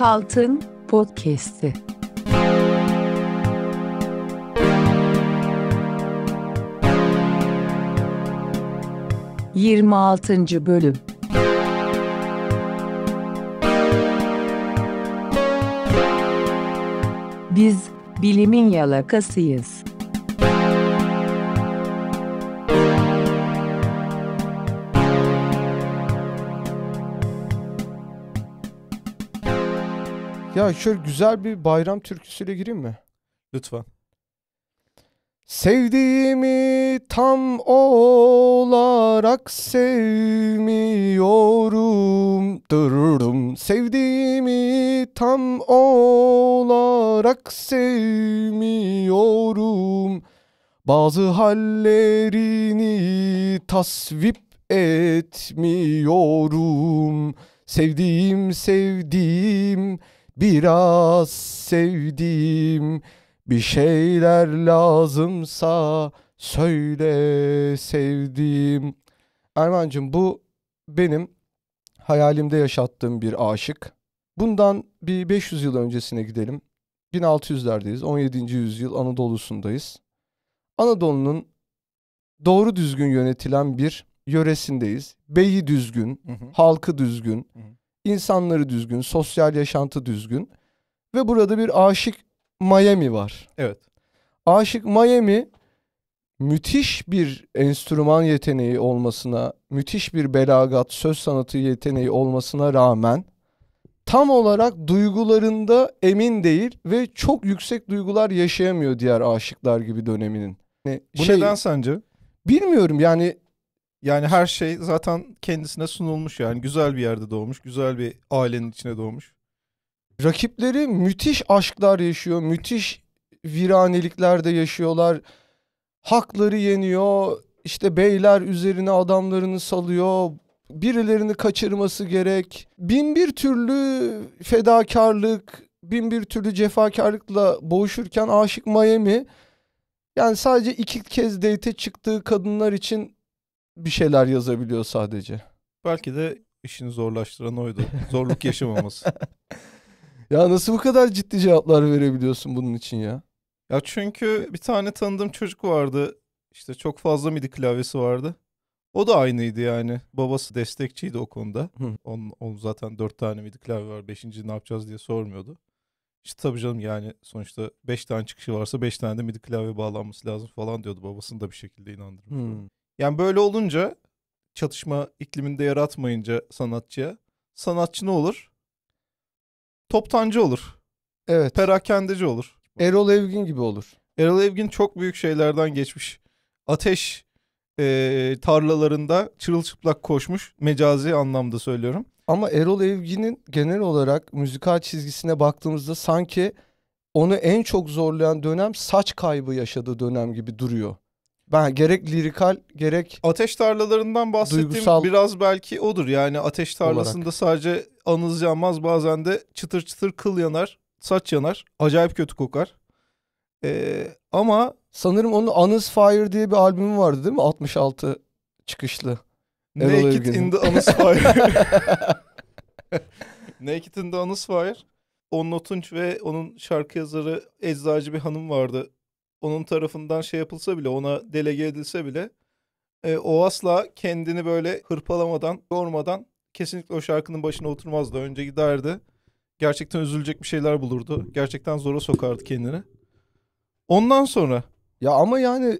Altın Podcast'i. Yirmi altıncı bölüm. Biz bilimin yalakasıyız. Ya şöyle güzel bir bayram türküsüyle gireyim mi? Lütfen. Sevdiğimi tam olarak sevmiyorum dururum. Sevdiğimi tam olarak sevmiyorum. Bazı hallerini tasvip etmiyorum. Sevdiğim sevdiğim biraz sevdiğim bir şeyler lazımsa söyle sevdiğim. Erman'cığım bu benim hayalimde yaşattığım bir aşık. Bundan bir 500 yıl öncesine gidelim. 1600'lerdeyiz. 17. yüzyıl Anadolu'sundayız. Anadolu'nun doğru düzgün yönetilen bir yöresindeyiz. Beyi düzgün, hı hı. halkı düzgün, hı hı insanları düzgün, sosyal yaşantı düzgün ve burada bir aşık Miami var. Evet. Aşık Miami müthiş bir enstrüman yeteneği olmasına, müthiş bir belagat, söz sanatı yeteneği olmasına rağmen tam olarak duygularında emin değil ve çok yüksek duygular yaşayamıyor diğer aşıklar gibi döneminin. Yani Bu şey, neden sence? Bilmiyorum yani yani her şey zaten kendisine sunulmuş yani. Güzel bir yerde doğmuş, güzel bir ailenin içine doğmuş. Rakipleri müthiş aşklar yaşıyor, müthiş viraneliklerde yaşıyorlar. Hakları yeniyor, işte beyler üzerine adamlarını salıyor, birilerini kaçırması gerek. Bin bir türlü fedakarlık, bin bir türlü cefakarlıkla boğuşurken aşık Miami yani sadece iki kez date çıktığı kadınlar için bir şeyler yazabiliyor sadece. Belki de işini zorlaştıran oydu. Zorluk yaşamaması. ya nasıl bu kadar ciddi cevaplar verebiliyorsun bunun için ya? Ya çünkü bir tane tanıdığım çocuk vardı. İşte çok fazla midi klavyesi vardı. O da aynıydı yani. Babası destekçiydi o konuda. Hı. Onun, onun zaten dört tane midi klavye var. Beşinci ne yapacağız diye sormuyordu. İşte tabii canım yani sonuçta beş tane çıkışı varsa beş tane de midi klavye bağlanması lazım falan diyordu. Babasını da bir şekilde inandırmış. Yani böyle olunca çatışma ikliminde yaratmayınca sanatçıya sanatçı ne olur? Toptancı olur. Evet. Perakendeci olur. Erol Evgin gibi olur. Erol Evgin çok büyük şeylerden geçmiş. Ateş e, tarlalarında çırılçıplak koşmuş. Mecazi anlamda söylüyorum. Ama Erol Evgin'in genel olarak müzikal çizgisine baktığımızda sanki onu en çok zorlayan dönem saç kaybı yaşadığı dönem gibi duruyor. Ben gerek lirikal gerek Ateş tarlalarından bahsettiğim Duygusal- biraz belki odur. Yani ateş tarlasında sadece anız yanmaz bazen de çıtır çıtır kıl yanar, saç yanar. Acayip kötü kokar. Ee, ama sanırım onun Anız Fire diye bir albümü vardı değil mi? 66 çıkışlı. Erol Naked Evgen'in. in the anız Anusfire. Naked in the Anusfire. On Notunç ve onun şarkı yazarı eczacı bir hanım vardı onun tarafından şey yapılsa bile ona delege edilse bile e, o asla kendini böyle hırpalamadan, yormadan kesinlikle o şarkının başına oturmazdı. Önce giderdi. Gerçekten üzülecek bir şeyler bulurdu. Gerçekten zora sokardı kendini. Ondan sonra. Ya ama yani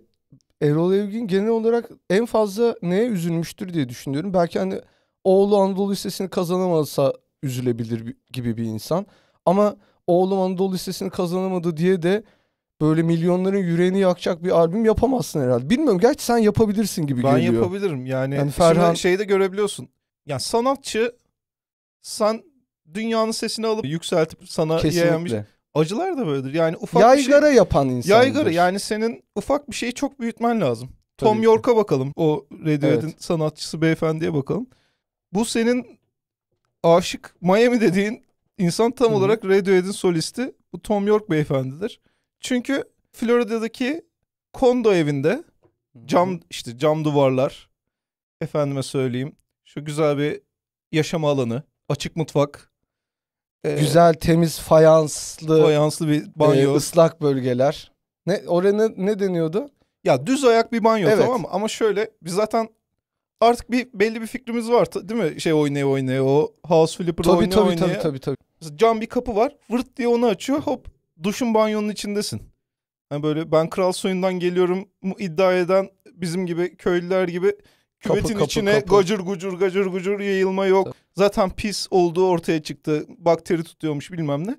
Erol Evgin genel olarak en fazla neye üzülmüştür diye düşünüyorum. Belki hani oğlu Anadolu Lisesi'ni kazanamazsa üzülebilir gibi bir insan. Ama oğlum Anadolu Lisesi'ni kazanamadı diye de böyle milyonların yüreğini yakacak bir albüm yapamazsın herhalde. Bilmiyorum gerçi sen yapabilirsin gibi ben geliyor. Ben yapabilirim yani. yani Ferhan... Şeyi de görebiliyorsun. Yani sanatçı sen dünyanın sesini alıp yükseltip sana Kesinlikle. yayamış. Acılar da böyledir. Yani ufak yaygara bir şey, Yaygara yapan insan. Yaygara yani senin ufak bir şeyi çok büyütmen lazım. Tabii Tom York'a bakalım. O Radiohead'in evet. sanatçısı beyefendiye bakalım. Bu senin aşık Miami dediğin insan tam Hı-hı. olarak Radiohead'in solisti bu Tom York beyefendidir. Çünkü Florida'daki kondo evinde cam işte cam duvarlar efendime söyleyeyim şu güzel bir yaşam alanı açık mutfak e, güzel temiz fayanslı fayanslı bir banyo e, ıslak bölgeler ne oraya ne, ne deniyordu ya düz ayak bir banyo evet. tamam mı ama şöyle biz zaten artık bir belli bir fikrimiz var değil mi şey oynaya oynaya o house flipper tabii, oynaya tabii, oynaya tabii tabii tabii cam bir kapı var vırt diye onu açıyor hop duşun banyonun içindesin. Hani böyle ben kral soyundan geliyorum iddia eden bizim gibi köylüler gibi küvetin kapı, kapı, içine kapı. gacır gucur gacır gucur yayılma yok. Tabii. Zaten pis olduğu ortaya çıktı. Bakteri tutuyormuş bilmem ne.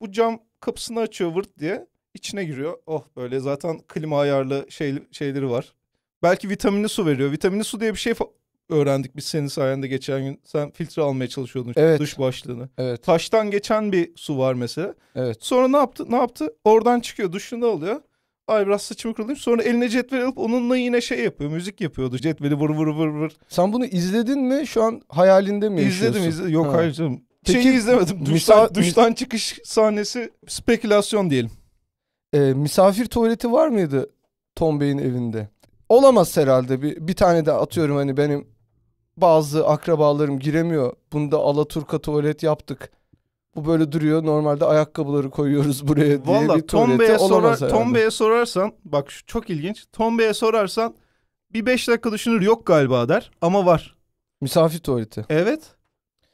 Bu cam kapısını açıyor vırt diye içine giriyor. Oh böyle zaten klima ayarlı şey, şeyleri var. Belki vitaminli su veriyor. Vitaminli su diye bir şey öğrendik biz senin sayende geçen gün. Sen filtre almaya çalışıyordun evet. dış başlığını. Evet. Taştan geçen bir su var mesela. Evet. Sonra ne yaptı? Ne yaptı? Oradan çıkıyor, duşunda oluyor. Ay biraz saçımı kırılayım. Sonra eline cetveli alıp onunla yine şey yapıyor. Müzik yapıyordu. Cetveli vur vur vur vur. Sen bunu izledin mi? Şu an hayalinde mi yaşıyorsun? İzledim. izledim. Yok ha. hayır canım. Peki, Şeyi izlemedim. Duştan, duştan çıkış sahnesi spekülasyon diyelim. E, misafir tuvaleti var mıydı Tom Bey'in evinde? Olamaz herhalde. Bir, bir tane de atıyorum hani benim bazı akrabalarım giremiyor. Bunda Alaturka tuvalet yaptık. Bu böyle duruyor. Normalde ayakkabıları koyuyoruz buraya diye Vallahi, bir tuvalete olamaz sorar, Tombe'ye sorarsan bak şu çok ilginç. Tombe'ye sorarsan bir beş dakika düşünür yok galiba der ama var. Misafir tuvaleti. Evet.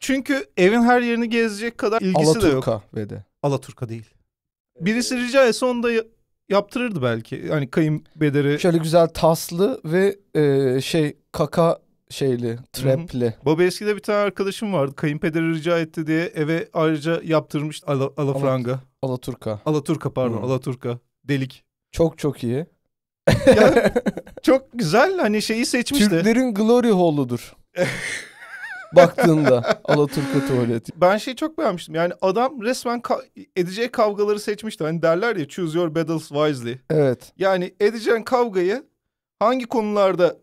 Çünkü evin her yerini gezecek kadar ilgisi Alaturka de yok. Alaturka ve de. Alaturka değil. Birisi rica etse onu da yaptırırdı belki. Hani kayınbederi. Şöyle güzel taslı ve e, şey kaka şeyli, trapli. Hı-hı. Baba eskide bir tane arkadaşım vardı. Kayınpederi rica etti diye eve ayrıca yaptırmış ala, alafranga. Alaturka. Alaturka pardon, Hı-hı. Alaturka. Delik. Çok çok iyi. ya, çok güzel hani şeyi seçmişti. Türklerin glory hall'udur. baktığında Alaturka tuvaleti. Ben şeyi çok beğenmiştim. Yani adam resmen ka- edeceği kavgaları seçmişti. Hani derler ya choose your battles wisely. Evet. Yani edeceğin kavgayı hangi konularda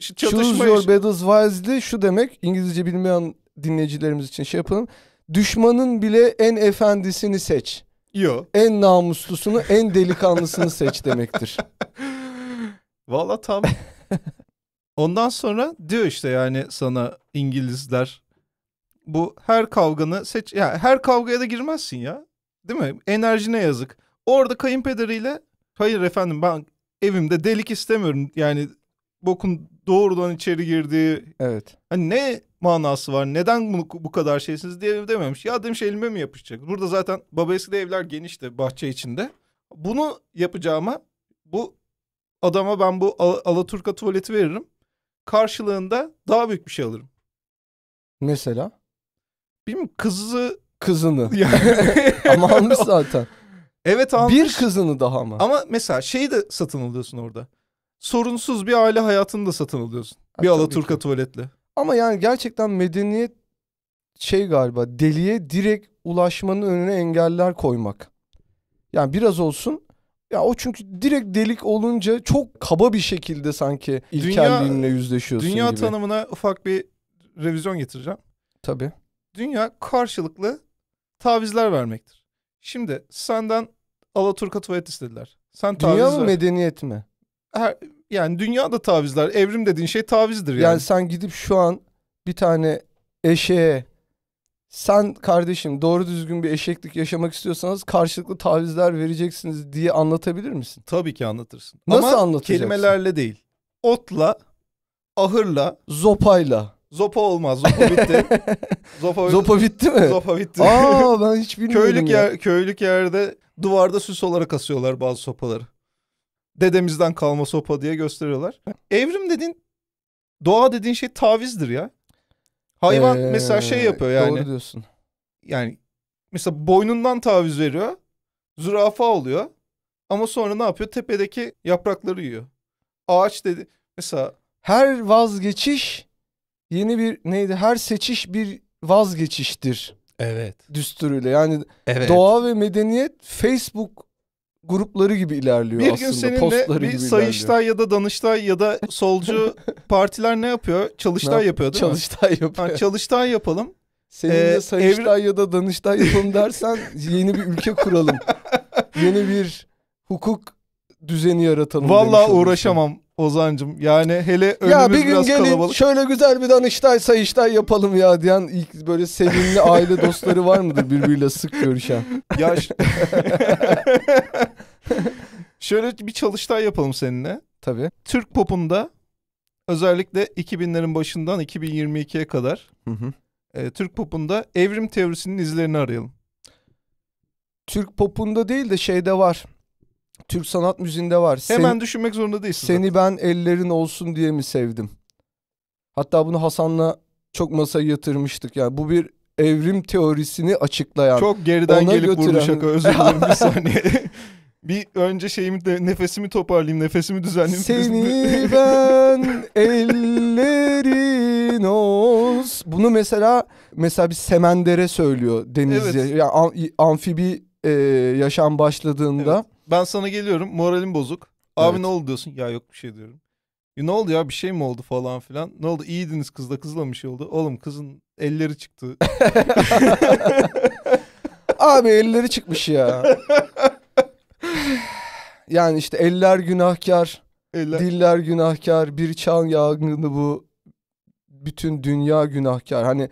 şu Choose your battles wisely şu demek İngilizce bilmeyen dinleyicilerimiz için şey yapalım. Düşmanın bile en efendisini seç. Yo. En namuslusunu, en delikanlısını seç demektir. Valla tam. Ondan sonra diyor işte yani sana İngilizler bu her kavganı seç ya yani her kavgaya da girmezsin ya. Değil mi? Enerjine yazık. Orada kayınpederiyle hayır efendim ben evimde delik istemiyorum. Yani bokun doğrudan içeri girdiği. Evet. Hani ne manası var? Neden bunu bu kadar şeysiniz diye dememiş. Ya demiş elime mi yapışacak? Burada zaten babaeskide evler genişti bahçe içinde. Bunu yapacağıma bu adama ben bu Al Alaturka tuvaleti veririm. Karşılığında daha büyük bir şey alırım. Mesela? Bilmiyorum kızı... Kızını. Yani... Ama almış zaten. Evet almış. Bir kızını daha mı? Ama mesela şeyi de satın alıyorsun orada sorunsuz bir aile hayatını da satın alıyorsun. Ha, bir Alaturka ki. tuvaletle. Ama yani gerçekten medeniyet şey galiba deliye direkt ulaşmanın önüne engeller koymak. Yani biraz olsun ya o çünkü direkt delik olunca çok kaba bir şekilde sanki ilkelliğinle yüzleşiyorsun dünya gibi. Dünya tanımına ufak bir revizyon getireceğim. Tabii. Dünya karşılıklı tavizler vermektir. Şimdi senden Alaturka tuvalet istediler. Sen taviz Dünya mı ver. medeniyet mi? her, yani dünya da tavizler. Evrim dediğin şey tavizdir yani. Yani sen gidip şu an bir tane eşeğe sen kardeşim doğru düzgün bir eşeklik yaşamak istiyorsanız karşılıklı tavizler vereceksiniz diye anlatabilir misin? Tabii ki anlatırsın. Nasıl Ama anlatacaksın? kelimelerle değil. Otla, ahırla, zopayla. Zopa olmaz. Zopa bitti. zopa, zopa bitti mi? Zopa bitti. Aa ben hiç bilmiyordum köylük ya. Yer, köylük yerde duvarda süs olarak asıyorlar bazı sopaları. Dedemizden kalma sopa diye gösteriyorlar. Evrim dedin, doğa dediğin şey tavizdir ya. Hayvan ee, mesela şey yapıyor yani. Doğru diyorsun. Yani mesela boynundan taviz veriyor. Zürafa oluyor. Ama sonra ne yapıyor? Tepedeki yaprakları yiyor. Ağaç dedi. Mesela her vazgeçiş yeni bir neydi? Her seçiş bir vazgeçiştir. Evet. Düsturuyla yani evet. doğa ve medeniyet Facebook grupları gibi ilerliyor bir aslında. Bir gün seninle bir gibi Sayıştay ilerliyor. ya da Danıştay ya da solcu partiler ne yapıyor? Çalıştay ne yapıyor değil çalıştay mi? Yapıyor. Ha, çalıştay yapalım. Seninle ee, Sayıştay evri... ya da Danıştay yapalım dersen yeni bir ülke kuralım. yeni bir hukuk düzeni yaratalım. Valla uğraşamam Ozancım. Yani hele önümüz ya bir gün gelin kalabalık. şöyle güzel bir danıştay sayıştay yapalım ya diyen ilk böyle sevimli aile dostları var mıdır birbiriyle sık görüşen? Yaş. Şöyle bir çalıştay yapalım seninle. Tabii. Türk popunda özellikle 2000'lerin başından 2022'ye kadar hı hı. E, Türk popunda evrim teorisinin izlerini arayalım. Türk popunda değil de şeyde var. Türk sanat müziğinde var. Hemen seni, düşünmek zorunda değilsin. Seni zaten. ben ellerin olsun diye mi sevdim? Hatta bunu Hasan'la çok masaya yatırmıştık. Yani bu bir evrim teorisini açıklayan. Çok geriden gelip götüren... vurdu şaka. Özür dilerim bir saniye. bir önce şeyimi de nefesimi toparlayayım, nefesimi düzenleyeyim. Seni ben ellerin olsun. Bunu mesela mesela bir Semendere söylüyor Denizli. Evet. Yani am, amfibi e, yaşam başladığında. Evet. Ben sana geliyorum, moralim bozuk. Abi evet. ne oldu diyorsun? Ya yok bir şey diyorum. E, ne oldu ya bir şey mi oldu falan filan. Ne oldu iyiydiniz kızla kızla bir şey oldu. Oğlum kızın elleri çıktı. Abi elleri çıkmış ya. yani işte eller günahkar, eller... diller günahkar, bir çan yangını bu, bütün dünya günahkar. Hani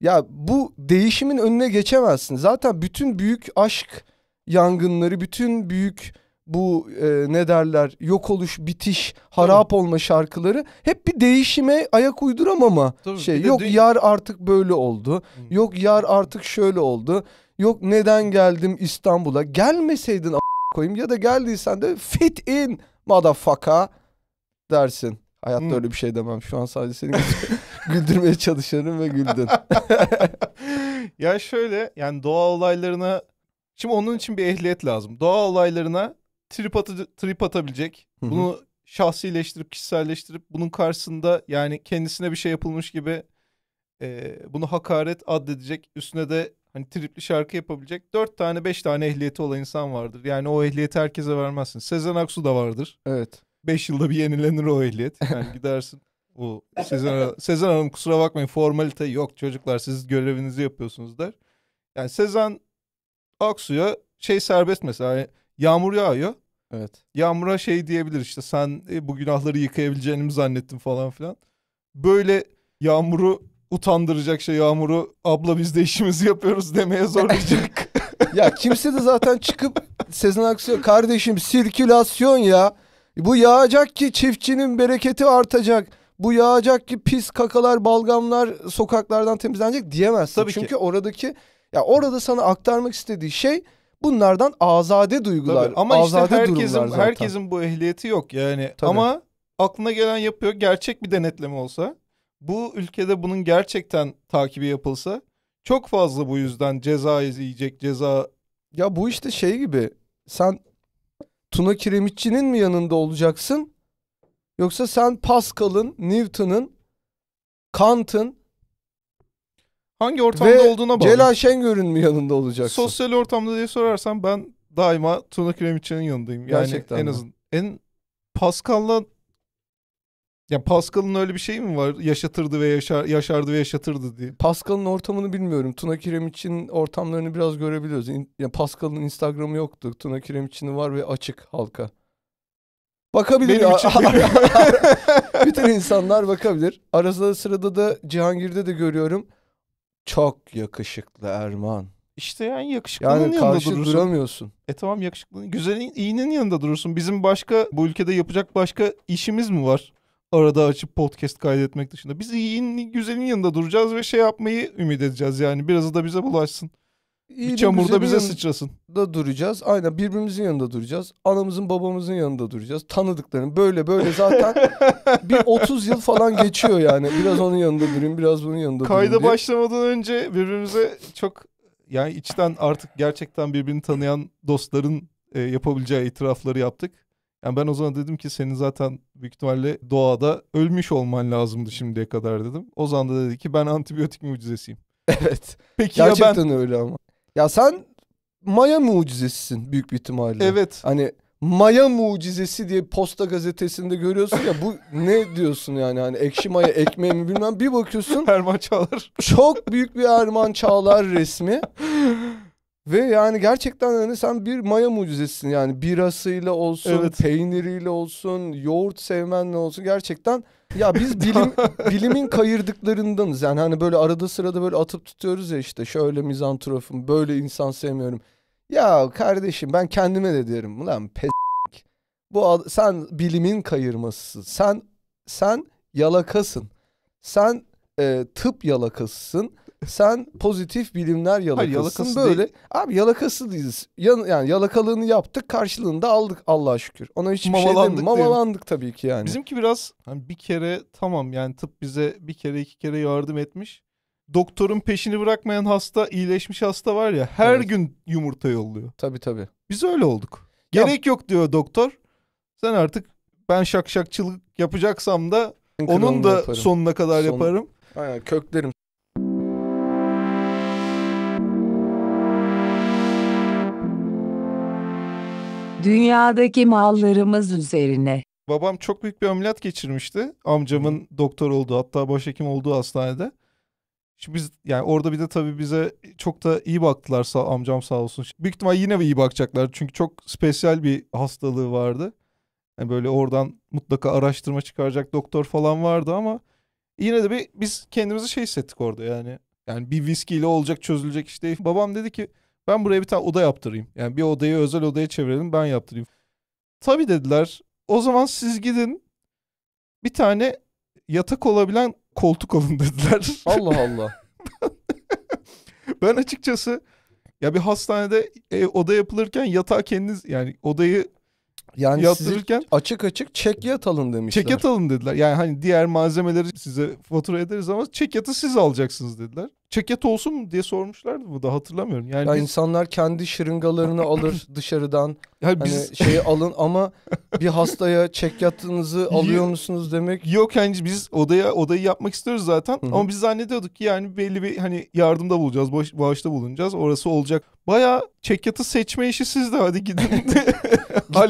ya bu değişimin önüne geçemezsin. Zaten bütün büyük aşk yangınları, bütün büyük bu e, ne derler yok oluş, bitiş, harap Tabii. olma şarkıları hep bir değişime ayak uyduramama Tabii, şey. Yok dün... yar artık böyle oldu. Hı. Hmm. Yok yar artık şöyle oldu. Yok neden geldim İstanbul'a? Gelmeseydin a- koyayım ya da geldiysen de fit in motherfucker dersin. Hayatta hmm. öyle bir şey demem. Şu an sadece seni güldürmeye çalışırım ve güldün. ya şöyle yani doğa olaylarına şimdi onun için bir ehliyet lazım. Doğa olaylarına trip, atı, trip atabilecek. Hı-hı. Bunu şahsileştirip kişiselleştirip bunun karşısında yani kendisine bir şey yapılmış gibi e, bunu hakaret addedecek. Üstüne de hani tripli şarkı yapabilecek 4 tane 5 tane ehliyeti olan insan vardır. Yani o ehliyeti herkese vermezsin. Sezen Aksu da vardır. Evet. 5 yılda bir yenilenir o ehliyet. Yani gidersin. O Sezen, Sezen Hanım kusura bakmayın formalite yok çocuklar siz görevinizi yapıyorsunuz der. Yani Sezen Aksu'ya şey serbest mesela yani yağmur yağıyor. Evet. Yağmura şey diyebilir işte sen e, bu günahları yıkayabileceğini mi zannettin falan filan. Böyle yağmuru utandıracak şey Yağmur'u abla biz de işimizi yapıyoruz demeye zorlayacak. ya kimse de zaten çıkıp Sezen Aksu kardeşim sirkülasyon ya. Bu yağacak ki çiftçinin bereketi artacak. Bu yağacak ki pis kakalar, balgamlar sokaklardan temizlenecek diyemezsin. Tabii Çünkü ki. oradaki ya orada sana aktarmak istediği şey bunlardan azade duygular. Tabii. Ama azade işte herkesin herkesin bu ehliyeti yok yani. Tabii. Ama aklına gelen yapıyor. Gerçek bir denetleme olsa bu ülkede bunun gerçekten takibi yapılsa çok fazla bu yüzden ceza izleyecek ceza. Ya bu işte şey gibi sen Tuna Kiremitçi'nin mi yanında olacaksın? Yoksa sen Pascal'ın, Newton'ın, Kant'ın hangi ortamda ve olduğuna bağlı. Celal Şengör'ün mü yanında olacaksın? Sosyal ortamda diye sorarsan ben daima Tuna Kiremitçi'nin yanındayım. Yani Gerçekten en azın. en Pascal'la ya Pascal'ın öyle bir şey mi var? Yaşatırdı ve yaşar, yaşardı ve yaşatırdı diye. Pascal'ın ortamını bilmiyorum. Tuna için ortamlarını biraz görebiliyoruz. ya Pascal'ın Instagram'ı yoktu. Tuna Kiremitç'in var ve açık halka. Bakabilir. Benim için. Bütün insanlar bakabilir. Arada sırada da Cihangir'de de görüyorum. Çok yakışıklı Erman. İşte yani yakışıklının yani yanında karşı durursun. duramıyorsun. E tamam yakışıklının, güzelin, iyinin yanında durursun. Bizim başka bu ülkede yapacak başka işimiz mi var? arada açıp podcast kaydetmek dışında. Biz iyinin güzelin yanında duracağız ve şey yapmayı ümit edeceğiz yani. Biraz da bize bulaşsın. İyi bir çamurda bize sıçrasın. Da duracağız. Aynen birbirimizin yanında duracağız. Anamızın babamızın yanında duracağız. Tanıdıkların böyle böyle zaten bir 30 yıl falan geçiyor yani. Biraz onun yanında durayım biraz bunun yanında Kayda durayım. Kayda başlamadan önce birbirimize çok yani içten artık gerçekten birbirini tanıyan dostların e, yapabileceği itirafları yaptık. Yani ben o zaman dedim ki senin zaten büyük ihtimalle doğada ölmüş olman lazımdı şimdiye kadar dedim. O zaman da dedi ki ben antibiyotik mucizesiyim. Evet. Peki Gerçekten ya ben... öyle ama. Ya sen Maya mucizesisin büyük bir ihtimalle. Evet. Hani Maya mucizesi diye posta gazetesinde görüyorsun ya bu ne diyorsun yani hani ekşi maya ekmeği mi bilmem bir bakıyorsun. Erman Çağlar. Çok büyük bir Erman Çağlar resmi. Ve yani gerçekten hani sen bir maya mucizesin yani birasıyla olsun, evet. peyniriyle olsun, yoğurt sevmenle olsun gerçekten ya biz bilim bilimin kayırdıklarındanız. Yani hani böyle arada sırada böyle atıp tutuyoruz ya işte şöyle mizantrofum, böyle insan sevmiyorum. Ya kardeşim ben kendime de derim lan pes bu sen bilimin kayırmasısın. Sen sen yalakasın. Sen e, tıp yalakasısın sen pozitif bilimler yalakasın. Hayır, yalakası böyle. Değil. Abi yalakası değiliz. Yan, yani yalakalığını yaptık karşılığını da aldık Allah'a şükür. Ona hiçbir şey Mamalandık şey Mamalandık tabii ki yani. Bizimki biraz hani bir kere tamam yani tıp bize bir kere iki kere yardım etmiş. Doktorun peşini bırakmayan hasta, iyileşmiş hasta var ya her evet. gün yumurta yolluyor. Tabii tabii. Biz öyle olduk. Gerek ya, yok diyor doktor. Sen artık ben şakşakçılık yapacaksam da onun da yaparım. sonuna kadar Son... yaparım. Aynen köklerim dünyadaki mallarımız üzerine. Babam çok büyük bir ameliyat geçirmişti. Amcamın doktor olduğu hatta başhekim olduğu hastanede. Şimdi biz yani orada bir de tabii bize çok da iyi baktılar sağ, amcam sağ olsun. Büyük ihtimal yine iyi bakacaklar çünkü çok spesiyel bir hastalığı vardı. Yani böyle oradan mutlaka araştırma çıkaracak doktor falan vardı ama yine de bir biz kendimizi şey hissettik orada yani. Yani bir viskiyle olacak çözülecek iş değil. Babam dedi ki ben buraya bir tane oda yaptırayım. Yani bir odayı özel odaya çevirelim ben yaptırayım. Tabii dediler. O zaman siz gidin bir tane yatak olabilen koltuk alın dediler. Allah Allah. ben açıkçası ya bir hastanede e, oda yapılırken yatağı kendiniz yani odayı yani yattırırken sizi açık açık çek yat alın demişler. Çek yat alın dediler. Yani hani diğer malzemeleri size fatura ederiz ama çek yatı siz alacaksınız dediler ceket olsun mu diye sormuşlardı bu da hatırlamıyorum. Yani ya biz... insanlar kendi şırıngalarını alır dışarıdan. Yani hani biz... şeyi alın ama bir hastaya çekyatınızı alıyor musunuz demek. Yok yani biz odaya odayı yapmak istiyoruz zaten Hı-hı. ama biz zannediyorduk ki yani belli bir hani yardımda bulacağız, bağış, bağışta bulunacağız. Orası olacak. Baya çekyatı seçme işi sizde hadi gidin.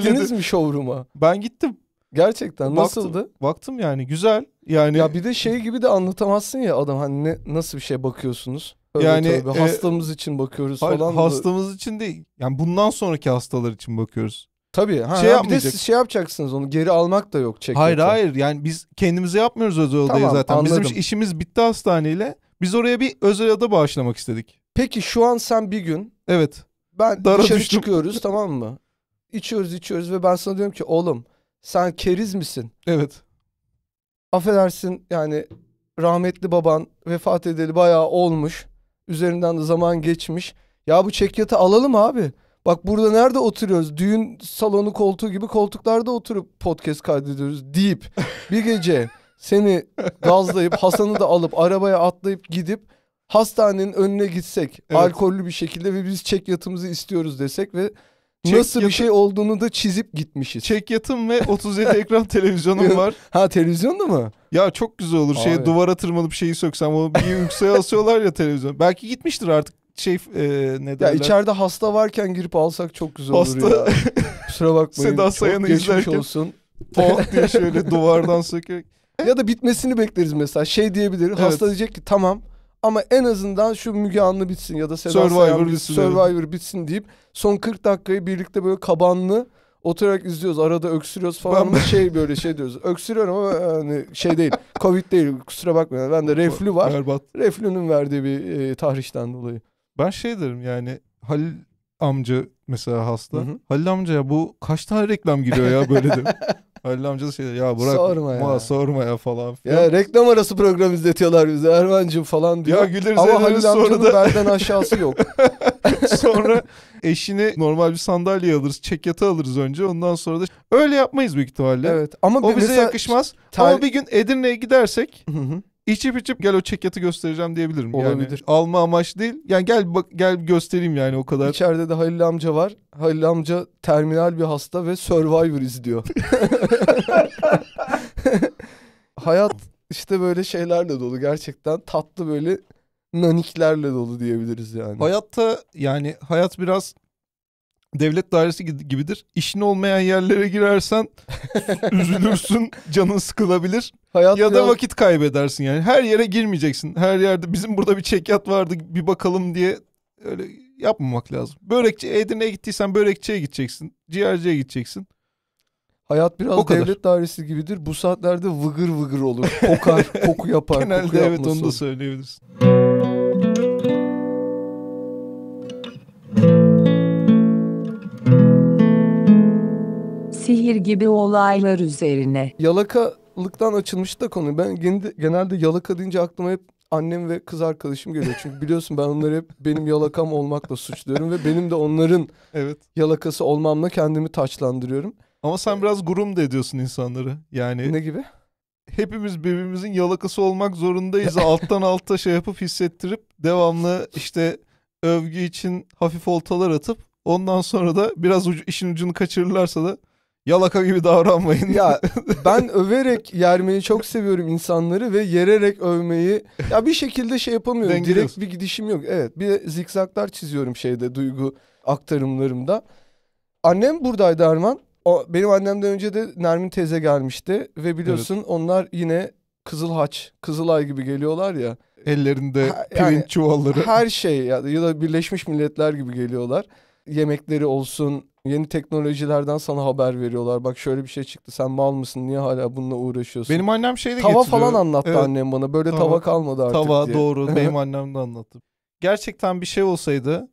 Gittiniz mi showroom'a? Ben gittim. Gerçekten baktım, nasıldı? Baktım yani güzel. Yani ya bir de şey gibi de anlatamazsın ya adam hani ne, nasıl bir şey bakıyorsunuz? Öyle yani tabii, e, hastamız için bakıyoruz hayır, falan. Hastamız da. için değil. Yani bundan sonraki hastalar için bakıyoruz. Tabii. Ha, şey ha, bir de siz şey yapacaksınız onu geri almak da yok çekmece. Hayır hayır yani biz kendimize yapmıyoruz özel odayı tamam, zaten. Anladım. Bizim işimiz bitti hastaneyle. Biz oraya bir özel oda bağışlamak istedik. Peki şu an sen bir gün. Evet. Ben dışarı düştüm. çıkıyoruz tamam mı? İçiyoruz içiyoruz ve ben sana diyorum ki oğlum sen keriz misin? Evet affedersin yani rahmetli baban vefat edeli bayağı olmuş. Üzerinden de zaman geçmiş. Ya bu çekyatı alalım abi. Bak burada nerede oturuyoruz? Düğün salonu koltuğu gibi koltuklarda oturup podcast kaydediyoruz deyip bir gece seni gazlayıp Hasan'ı da alıp arabaya atlayıp gidip hastanenin önüne gitsek evet. alkollü bir şekilde ve biz çek istiyoruz desek ve Çek nasıl yatım, bir şey olduğunu da çizip gitmişiz. Çek yatım ve 37 ekran televizyonum var. Ha televizyon da mı? Ya çok güzel olur. Abi. duvara tırmanıp şeyi söksem onu bir yükseğe asıyorlar ya televizyon. Belki gitmiştir artık şey e, ne derler? Ya içeride hasta varken girip alsak çok güzel olur hasta... olur ya. Kusura bakmayın. Seda Sayan'ı izlerken. olsun. Pop oh diye şöyle duvardan sökerek. Ya da bitmesini bekleriz mesela. Şey diyebilir. Evet. Hasta diyecek ki tamam ama en azından şu Müge Anlı bitsin ya da Seda Survivor bitsin, bitsin Survivor bitsin deyip son 40 dakikayı birlikte böyle kabanlı oturarak izliyoruz. Arada öksürüyoruz falan ben... şey böyle şey diyoruz. Öksürüyorum ama yani şey değil. Covid değil kusura bakmayın. Ben de reflü var. Berbat. Reflünün verdiği bir e, tahrişten dolayı. Ben şey derim yani Halil amca mesela hasta. Hı hı. Halil amca ya bu kaç tane reklam giriyor ya böyle de. Halil amca da şey ya bırak sorma ya. Ma, sorma ya falan. Filan. Ya reklam arası program izletiyorlar bize Erman'cığım falan diyor. Ya güleriz Ama Halil amcanın da... benden aşağısı yok. sonra eşini normal bir sandalye alırız, çekyatı alırız önce. Ondan sonra da öyle yapmayız büyük ihtimalle. Evet. Ama o bize yakışmaz. Ter... Ama bir gün Edirne'ye gidersek Hı-hı. İçip içip gel o çekyatı göstereceğim diyebilirim. Olabilir. Yani alma amaç değil. Yani gel bak gel göstereyim yani o kadar. İçeride de Halil amca var. Halil amca terminal bir hasta ve Survivor izliyor. Hayat işte böyle şeylerle dolu gerçekten. Tatlı böyle naniklerle dolu diyebiliriz yani. Hayatta yani hayat biraz devlet dairesi gibidir. İşin olmayan yerlere girersen üzülürsün, canın sıkılabilir. Hayat ya da ya... vakit kaybedersin yani. Her yere girmeyeceksin. Her yerde bizim burada bir çekyat vardı bir bakalım diye öyle yapmamak lazım. Börekçi Edirne'ye gittiysen börekçiye gideceksin. Ciğerciye gideceksin. Hayat biraz o devlet kadar. dairesi gibidir. Bu saatlerde vıgır vıgır olur. Kokar, koku yapar. Genelde koku evet onu da söyleyebilirsin. sihir gibi olaylar üzerine. Yalakalıktan açılmış da konu. Ben genelde yalaka deyince aklıma hep annem ve kız arkadaşım geliyor. Çünkü biliyorsun ben onları hep benim yalakam olmakla suçluyorum ve benim de onların evet. yalakası olmamla kendimi taçlandırıyorum. Ama sen biraz gurum da ediyorsun insanları. Yani ne gibi? Hepimiz birbirimizin yalakası olmak zorundayız. Alttan alta şey yapıp hissettirip devamlı işte övgü için hafif oltalar atıp ondan sonra da biraz ucu, işin ucunu kaçırırlarsa da Yalaka gibi davranmayın. Ya ben överek yermeyi çok seviyorum insanları ve yererek övmeyi ya bir şekilde şey yapamıyorum. Direkt bir gidişim yok. Evet bir zikzaklar çiziyorum şeyde duygu aktarımlarımda. Annem buradaydı Erman. O, benim annemden önce de Nermin teze gelmişti ve biliyorsun evet. onlar yine Kızıl Haç, Kızılay gibi geliyorlar ya. Ellerinde ha, pirinç yani, çuvalları. Her şey ya, ya da Birleşmiş Milletler gibi geliyorlar. Yemekleri olsun, Yeni teknolojilerden sana haber veriyorlar. Bak şöyle bir şey çıktı. Sen mal mısın? Niye hala bununla uğraşıyorsun? Benim annem şeyde tava falan anlattı Evet. annem bana. Böyle tava, Tava- kalmadı artık Tava diye. doğru. Benim annem de anlattı. Gerçekten bir şey olsaydı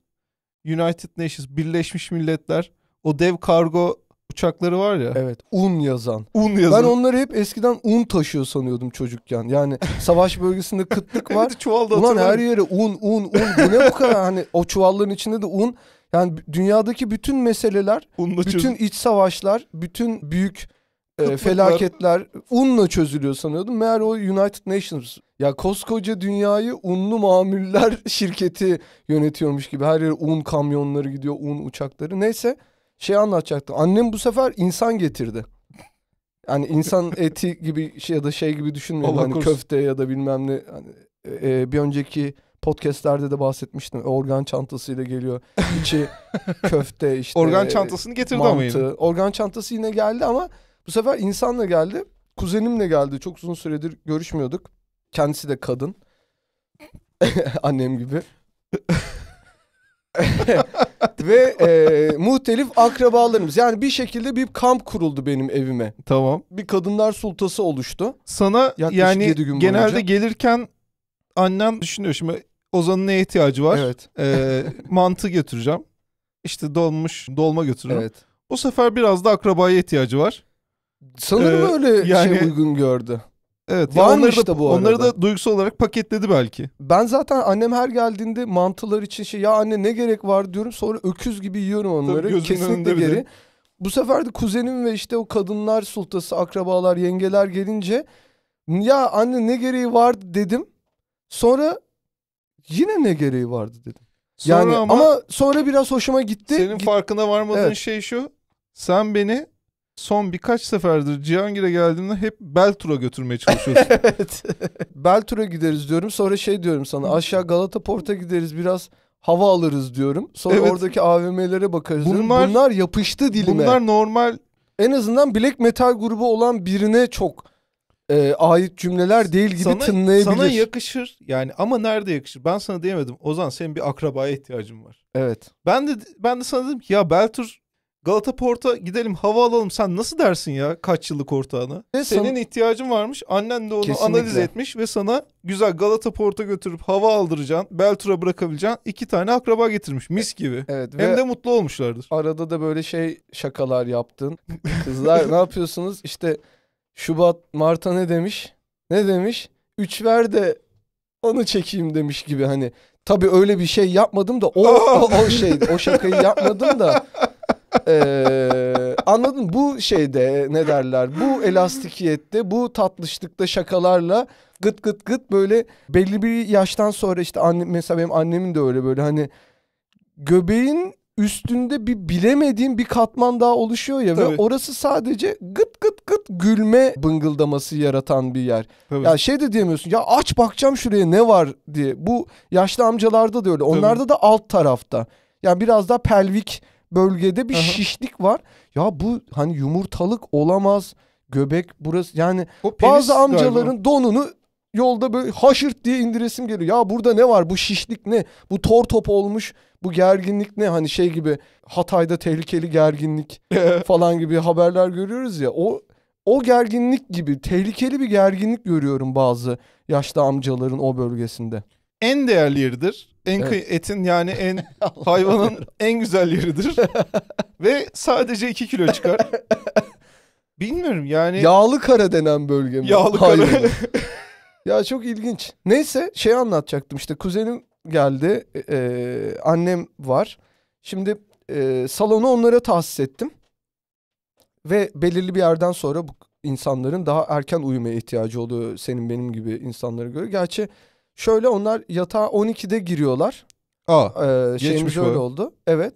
United Nations, Birleşmiş Milletler o dev kargo uçakları var ya. Evet. Un yazan. Un yazan. Ben onları hep eskiden un taşıyor sanıyordum çocukken. Yani savaş bölgesinde kıtlık var. Evet, çuvalda Ulan her yere un un un bu ne bu kadar hani o çuvalların içinde de un yani dünyadaki bütün meseleler, unla bütün çözüm. iç savaşlar, bütün büyük e, felaketler unla çözülüyor sanıyordum. Meğer o United Nations. Ya koskoca dünyayı unlu mamuller şirketi yönetiyormuş gibi. Her yere un kamyonları gidiyor, un uçakları. Neyse şey anlatacaktım. Annem bu sefer insan getirdi. Yani insan eti gibi şey ya da şey gibi düşünmüyorum. Hani korusun. köfte ya da bilmem ne. Hani, e, e bir önceki podcastlerde de bahsetmiştim. Organ çantasıyla geliyor. İçi köfte işte. Organ çantasını getirdi mantı. ama yine. Organ çantası yine geldi ama bu sefer insanla geldi. Kuzenimle geldi. Çok uzun süredir görüşmüyorduk. Kendisi de kadın. Annem gibi. Ve e, muhtelif akrabalarımız. Yani bir şekilde bir kamp kuruldu benim evime. Tamam. Bir kadınlar sultası oluştu. Sana Yaklaşık yani gün genelde boyunca. gelirken annem düşünüyor şimdi Ozan'ın neye ihtiyacı var? Evet. Ee, mantı götüreceğim. İşte dolmuş dolma götüreceğim. Evet. O sefer biraz da akrabaya ihtiyacı var. Sanırım ee, öyle şey yani, şey uygun gördü. Evet. Var onları işte da, bu arada. Onları da duygusal olarak paketledi belki. Ben zaten annem her geldiğinde mantılar için şey ya anne ne gerek var diyorum. Sonra öküz gibi yiyorum onları. Tabii Kesinlikle geri. Bu sefer de kuzenim ve işte o kadınlar sultası, akrabalar, yengeler gelince ya anne ne gereği var dedim. Sonra yine ne gereği vardı dedim. Sonra yani ama, ama sonra biraz hoşuma gitti. Senin Git... farkına varmadığın evet. şey şu. Sen beni son birkaç seferdir Cihangir'e geldiğimde hep Beltur'a götürmeye çalışıyorsun. evet. Beltur'a gideriz diyorum. Sonra şey diyorum sana aşağı Galata Port'a gideriz biraz hava alırız diyorum. Sonra evet. oradaki AVM'lere bakarız bunlar, Bunlar yapıştı dilime. Bunlar normal. En azından black metal grubu olan birine çok e, ait cümleler değil gibi sana, tınlayabilir. Sana yakışır yani ama nerede yakışır? Ben sana diyemedim. Ozan senin bir akrabaya ihtiyacın var. Evet. Ben de ben de sana dedim ki ya Beltur Galata Port'a gidelim hava alalım. Sen nasıl dersin ya kaç yıllık ortağına? Ne Senin san... ihtiyacın varmış. Annen de onu Kesinlikle. analiz etmiş ve sana güzel Galata Port'a götürüp hava aldıracaksın. Beltur'a bırakabileceksin. iki tane akraba getirmiş mis e, gibi. Evet, Hem de mutlu olmuşlardır. Arada da böyle şey şakalar yaptın. Kızlar ne yapıyorsunuz? İşte Şubat Mart'a ne demiş? Ne demiş? Üç ver de onu çekeyim demiş gibi hani. Tabi öyle bir şey yapmadım da o o, o şeydi. O şakayı yapmadım da ee, anladın bu şeyde ne derler bu elastikiyette bu tatlışlıkta şakalarla gıt gıt gıt böyle belli bir yaştan sonra işte anne, mesela benim annemin de öyle böyle hani göbeğin üstünde bir bilemediğim bir katman daha oluşuyor ya Tabii. ve orası sadece gıt gıt gıt gülme bıngıldaması yaratan bir yer. Tabii. Ya şey de diyemiyorsun ya aç bakacağım şuraya ne var diye. Bu yaşlı amcalarda da öyle. Onlarda Tabii. da alt tarafta. Yani biraz daha pelvik bölgede bir Aha. şişlik var. Ya bu hani yumurtalık olamaz. Göbek burası yani o bazı amcaların galiba. donunu yolda böyle haşırt diye indiresim geliyor. Ya burada ne var? Bu şişlik ne? Bu tor top olmuş. Bu gerginlik ne? Hani şey gibi Hatay'da tehlikeli gerginlik falan gibi haberler görüyoruz ya. O o gerginlik gibi tehlikeli bir gerginlik görüyorum bazı yaşlı amcaların o bölgesinde. En değerli yeridir. En evet. etin yani en hayvanın en güzel yeridir. Ve sadece 2 kilo çıkar. Bilmiyorum yani. Yağlı kara denen bölge mi? Yağlı kara. Ya çok ilginç. Neyse şey anlatacaktım işte kuzenim geldi. E, e, annem var. Şimdi e, salonu onlara tahsis ettim. Ve belirli bir yerden sonra bu insanların daha erken uyumaya ihtiyacı oluyor senin benim gibi insanlara göre. Gerçi şöyle onlar yatağa 12'de giriyorlar. Aa, ee, şeyimiz öyle oldu. Evet.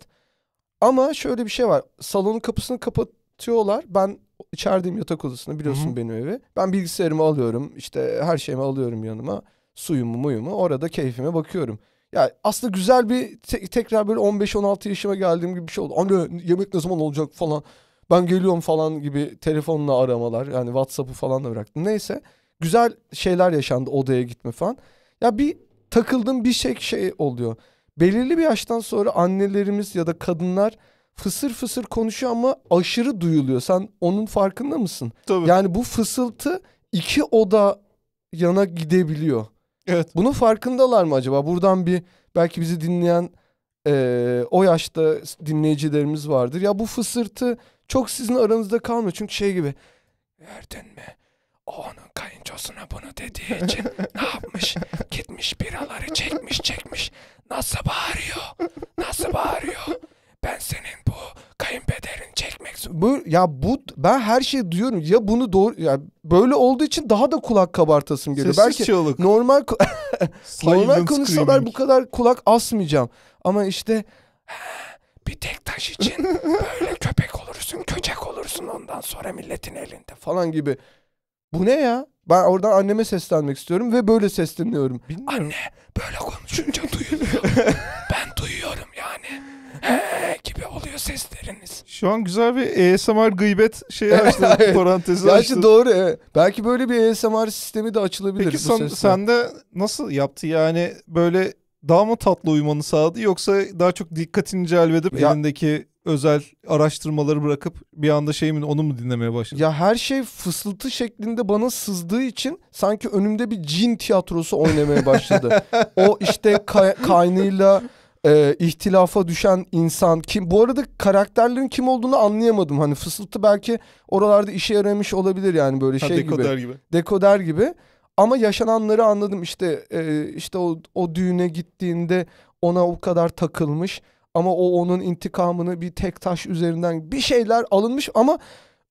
Ama şöyle bir şey var. Salonun kapısını kapatıyorlar. Ben çağırdığım yatak odasına biliyorsun Hı-hı. benim evi. Ben bilgisayarımı alıyorum işte her şeyimi alıyorum yanıma. Suyumu muyumu orada keyfime bakıyorum. Ya aslında güzel bir te- tekrar böyle 15-16 yaşıma geldiğim gibi bir şey oldu. Anne yemek ne zaman olacak falan. Ben geliyorum falan gibi telefonla aramalar. Yani WhatsApp'ı falan da bıraktım. Neyse güzel şeyler yaşandı odaya gitme falan. Ya bir takıldığım bir şey şey oluyor. Belirli bir yaştan sonra annelerimiz ya da kadınlar fısır fısır konuşuyor ama aşırı duyuluyor. Sen onun farkında mısın? Tabii. Yani bu fısıltı iki oda yana gidebiliyor. Evet. Bunun farkındalar mı acaba? Buradan bir belki bizi dinleyen e, o yaşta dinleyicilerimiz vardır. Ya bu fısırtı çok sizin aranızda kalmıyor. Çünkü şey gibi. Verdin mi? O onun kayınçosuna bunu dediği için ne yapmış? Gitmiş biraları çekmiş çekmiş. Nasıl bağırıyor? Nasıl bağırıyor? ben senin bu kayınpederin çekmek bu ya bu ben her şeyi duyuyorum ya bunu doğru yani böyle olduğu için daha da kulak kabartasım geliyor. Belki çığlık. normal normal konuşsalar bu kadar kulak asmayacağım ama işte bir tek taş için böyle köpek olursun, köçek olursun ondan sonra milletin elinde falan gibi. Bu ne ya? Ben oradan anneme seslenmek istiyorum ve böyle sesleniyorum. Bilmiyorum. Anne böyle konuşunca duyuluyor. ben duyuyorum yani. He gibi oluyor sesleriniz. Şu an güzel bir ASMR gıybet şey açtı. evet. Parantezi Gerçi doğru. E, belki böyle bir ASMR sistemi de açılabilir. Peki sen, de nasıl yaptı yani böyle daha mı tatlı uyumanı sağladı yoksa daha çok dikkatini celbedip ya, elindeki özel araştırmaları bırakıp bir anda şey mi onu mu dinlemeye başladın? Ya her şey fısıltı şeklinde bana sızdığı için sanki önümde bir cin tiyatrosu oynamaya başladı. o işte kay- kaynıyla e, ihtilafa düşen insan kim? Bu arada karakterlerin kim olduğunu anlayamadım. Hani fısıltı belki oralarda işe yaramış olabilir yani böyle ha, şey dekoder gibi. gibi. Dekoder gibi. Ama yaşananları anladım işte e, işte o, o düğüne gittiğinde ona o kadar takılmış ama o onun intikamını bir tek taş üzerinden bir şeyler alınmış ama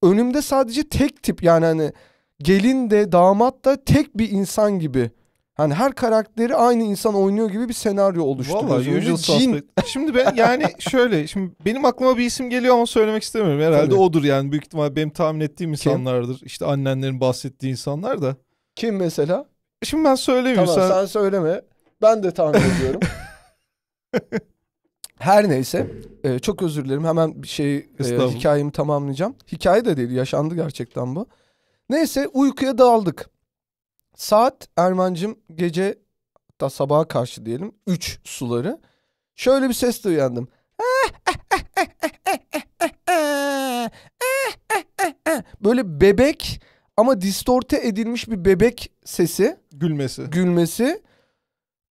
önümde sadece tek tip yani hani gelin de damat da tek bir insan gibi Hani her karakteri aynı insan oynuyor gibi bir senaryo oluşturuyor. Vallahi Usual Suspect. Şimdi ben yani şöyle şimdi benim aklıma bir isim geliyor ama söylemek istemiyorum. Herhalde Tabii. odur yani büyük ihtimal benim tahmin ettiğim insanlardır. Kim? İşte annenlerin bahsettiği insanlar da. Kim mesela? Şimdi ben söylemiyorum. Tamam sen, sen söyleme. Ben de tahmin ediyorum. Her neyse e, çok özür dilerim hemen bir şey e, hikayemi tamamlayacağım. Hikaye de değil yaşandı gerçekten bu. Neyse uykuya daldık. Saat Erman'cım gece hatta sabaha karşı diyelim 3 suları. Şöyle bir ses uyandım. Böyle bebek ama distorte edilmiş bir bebek sesi. Gülmesi. Gülmesi.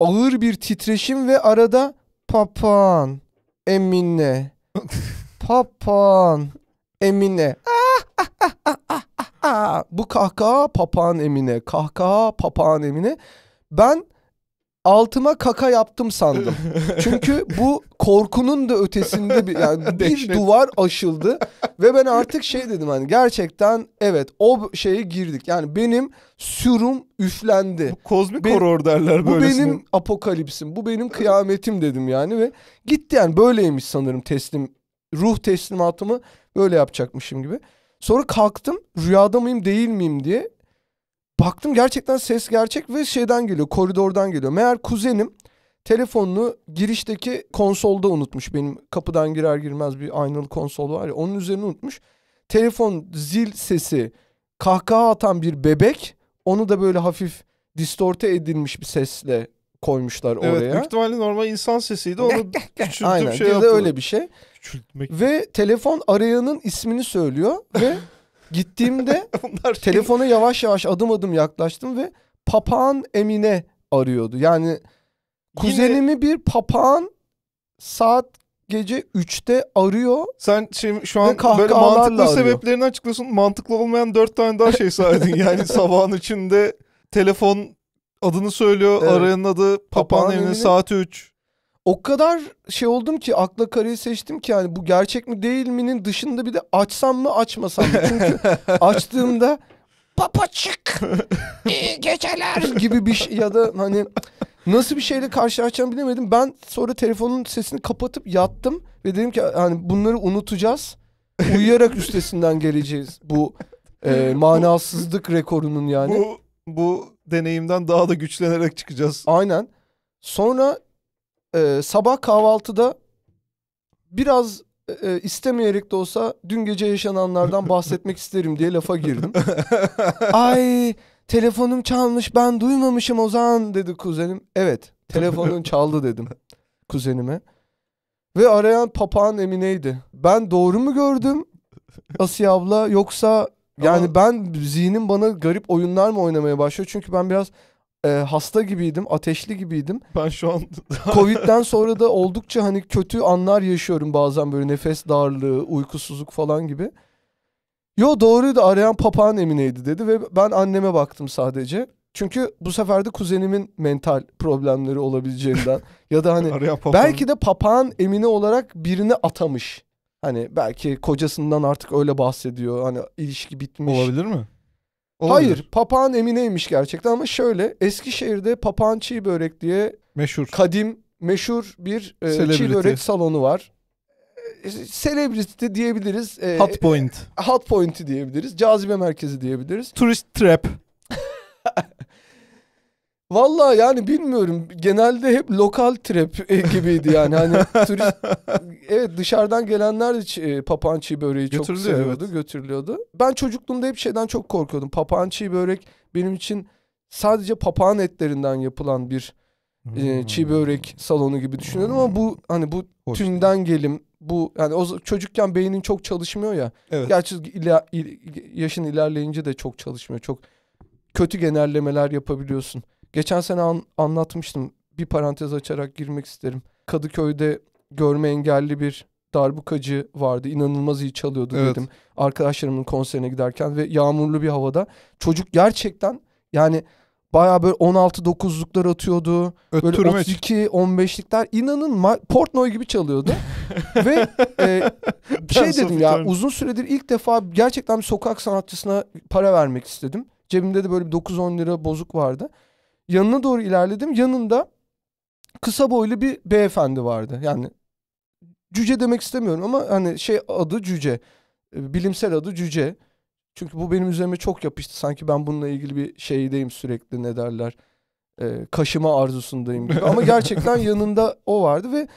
Ağır bir titreşim ve arada papan Emine. papan Emine. Aa, bu kahkaha papağan emine, kahkaha papağan emine. Ben altıma kaka yaptım sandım. Çünkü bu korkunun da ötesinde bir yani bir duvar aşıldı ve ben artık şey dedim hani gerçekten evet o şeye girdik. Yani benim sürüm üflendi. Bu kozmik ben, horror derler böyle. Bu benim apokalipsim, bu benim kıyametim dedim yani ve gitti yani böyleymiş sanırım teslim ruh teslimatımı böyle yapacakmışım gibi. Sonra kalktım rüyada mıyım değil miyim diye. Baktım gerçekten ses gerçek ve şeyden geliyor koridordan geliyor. Meğer kuzenim telefonunu girişteki konsolda unutmuş. Benim kapıdan girer girmez bir aynalı konsol var ya onun üzerine unutmuş. Telefon zil sesi kahkaha atan bir bebek onu da böyle hafif distorte edilmiş bir sesle koymuşlar evet, oraya. Evet büyük ihtimalle normal insan sesiydi. Onu küçültüp Aynen, şey yaptı. öyle bir şey. Küçültmek. Ve telefon arayanın ismini söylüyor ve gittiğimde telefona yavaş yavaş adım adım yaklaştım ve papağan Emine arıyordu. Yani kuzenimi Yine... bir papağan saat gece 3'te arıyor. Sen şimdi şu an böyle mantıklı arıyor. sebeplerini açıklıyorsun. Mantıklı olmayan 4 tane daha şey saydın. yani sabahın içinde telefon adını söylüyor. Evet. Arayanın adı Papağan, Papağan Evine saati 3. O kadar şey oldum ki akla karayı seçtim ki yani bu gerçek mi değil mi'nin dışında bir de açsam mı açmasam mı? Çünkü açtığımda papaçık iyi geceler gibi bir şey ya da hani nasıl bir şeyle karşılaşacağımı bilemedim. Ben sonra telefonun sesini kapatıp yattım ve dedim ki hani bunları unutacağız. Uyuyarak üstesinden geleceğiz bu e, manasızlık rekorunun yani. Bu bu deneyimden daha da güçlenerek çıkacağız. Aynen. Sonra e, sabah kahvaltıda biraz e, e istemeyerek de olsa dün gece yaşananlardan bahsetmek isterim diye lafa girdim. Ay telefonum çalmış ben duymamışım Ozan dedi kuzenim. Evet telefonun çaldı dedim kuzenime. Ve arayan papağan Emine'ydi. Ben doğru mu gördüm Asiye abla yoksa yani Ama... ben zihnim bana garip oyunlar mı oynamaya başlıyor? Çünkü ben biraz e, hasta gibiydim, ateşli gibiydim. Ben şu an Covid'den sonra da oldukça hani kötü anlar yaşıyorum bazen böyle nefes darlığı, uykusuzluk falan gibi. Yo doğruydu arayan papağan Emine'ydi dedi ve ben anneme baktım sadece. Çünkü bu sefer de kuzenimin mental problemleri olabileceğinden ya da hani belki de papağan Emine olarak birini atamış. Hani belki kocasından artık öyle bahsediyor. Hani ilişki bitmiş. Olabilir mi? Olabilir. Hayır papağan Emine'ymiş gerçekten ama şöyle Eskişehir'de papağan çiğ börek diye meşhur kadim meşhur bir e, çiğ börek salonu var. Selebriti e, diyebiliriz. E, hot point. E, hot point'i diyebiliriz. Cazibe merkezi diyebiliriz. Tourist trap. Valla yani bilmiyorum. Genelde hep lokal trap e, gibiydi yani. Hani turist evet dışarıdan gelenler de e, papançi böreği çok seviyordu, evet. götürülüyordu. Ben çocukluğumda hep şeyden çok korkuyordum. Papançi börek benim için sadece papağan etlerinden yapılan bir e, çiğ hmm. börek salonu gibi düşünüyordum ama bu hmm. hani bu Hoş tünden değil. gelim bu yani o çocukken beynin çok çalışmıyor ya. Evet. Gerçi ila, il, yaşın ilerleyince de çok çalışmıyor. Çok kötü genellemeler yapabiliyorsun. Geçen sene an, anlatmıştım. Bir parantez açarak girmek isterim. Kadıköy'de görme engelli bir darbukacı vardı. İnanılmaz iyi çalıyordu evet. dedim. Arkadaşlarımın konserine giderken ve yağmurlu bir havada. Çocuk gerçekten yani baya böyle 16-9'luklar atıyordu. Öttürmek. Böyle 32-15'likler inanın Portnoy gibi çalıyordu. Ve e, şey dedim ya uzun süredir ilk defa gerçekten bir sokak sanatçısına para vermek istedim. Cebimde de böyle 9-10 lira bozuk vardı. Yanına doğru ilerledim. Yanında kısa boylu bir beyefendi vardı. Yani cüce demek istemiyorum ama hani şey adı cüce. E, bilimsel adı cüce. Çünkü bu benim üzerime çok yapıştı. Sanki ben bununla ilgili bir şeydeyim sürekli ne derler. E, kaşıma arzusundayım gibi. Ama gerçekten yanında o vardı ve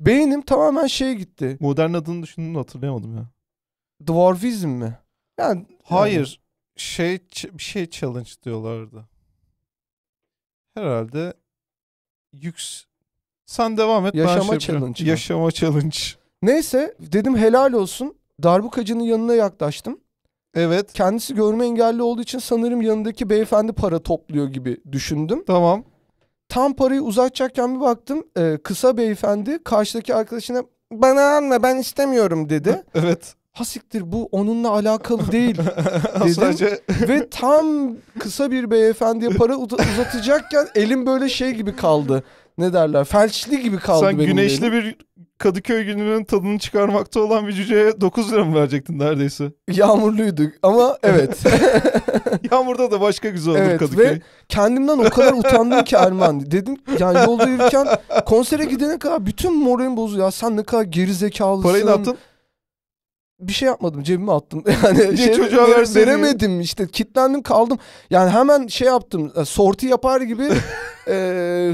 beynim tamamen şey gitti. Modern adını düşündüğünü hatırlayamadım ya. Dwarfizm mi? Yani Hayır. Yani... Şey bir şey challenge diyorlardı herhalde yüks sen devam et. Yaşama ben şey challenge. Yaşama challenge. Neyse dedim helal olsun. Darbukacının yanına yaklaştım. Evet. Kendisi görme engelli olduğu için sanırım yanındaki beyefendi para topluyor gibi düşündüm. Tamam. Tam parayı uzatacakken bir baktım. E, kısa beyefendi karşıdaki arkadaşına bana anla ben istemiyorum dedi. evet hasiktir bu onunla alakalı değil dedim. Sadece... Ve tam kısa bir beyefendiye para uzatacakken elim böyle şey gibi kaldı. Ne derler felçli gibi kaldı Sen benim güneşli elim. bir Kadıköy gününün tadını çıkarmakta olan bir cüceye 9 lira mı verecektin neredeyse? Yağmurluydu ama evet. Yağmurda da başka güzel oldu evet, Kadıköy. Ve kendimden o kadar utandım ki Erman. Dedim yani yolda yürürken konsere gidene kadar bütün moralim bozuldu. Ya sen ne kadar gerizekalısın. Parayı ne yaptın? bir şey yapmadım cebime attım. Yani şey, çocuğa ver, veremedim işte kitlendim kaldım. Yani hemen şey yaptım e, sorti yapar gibi e,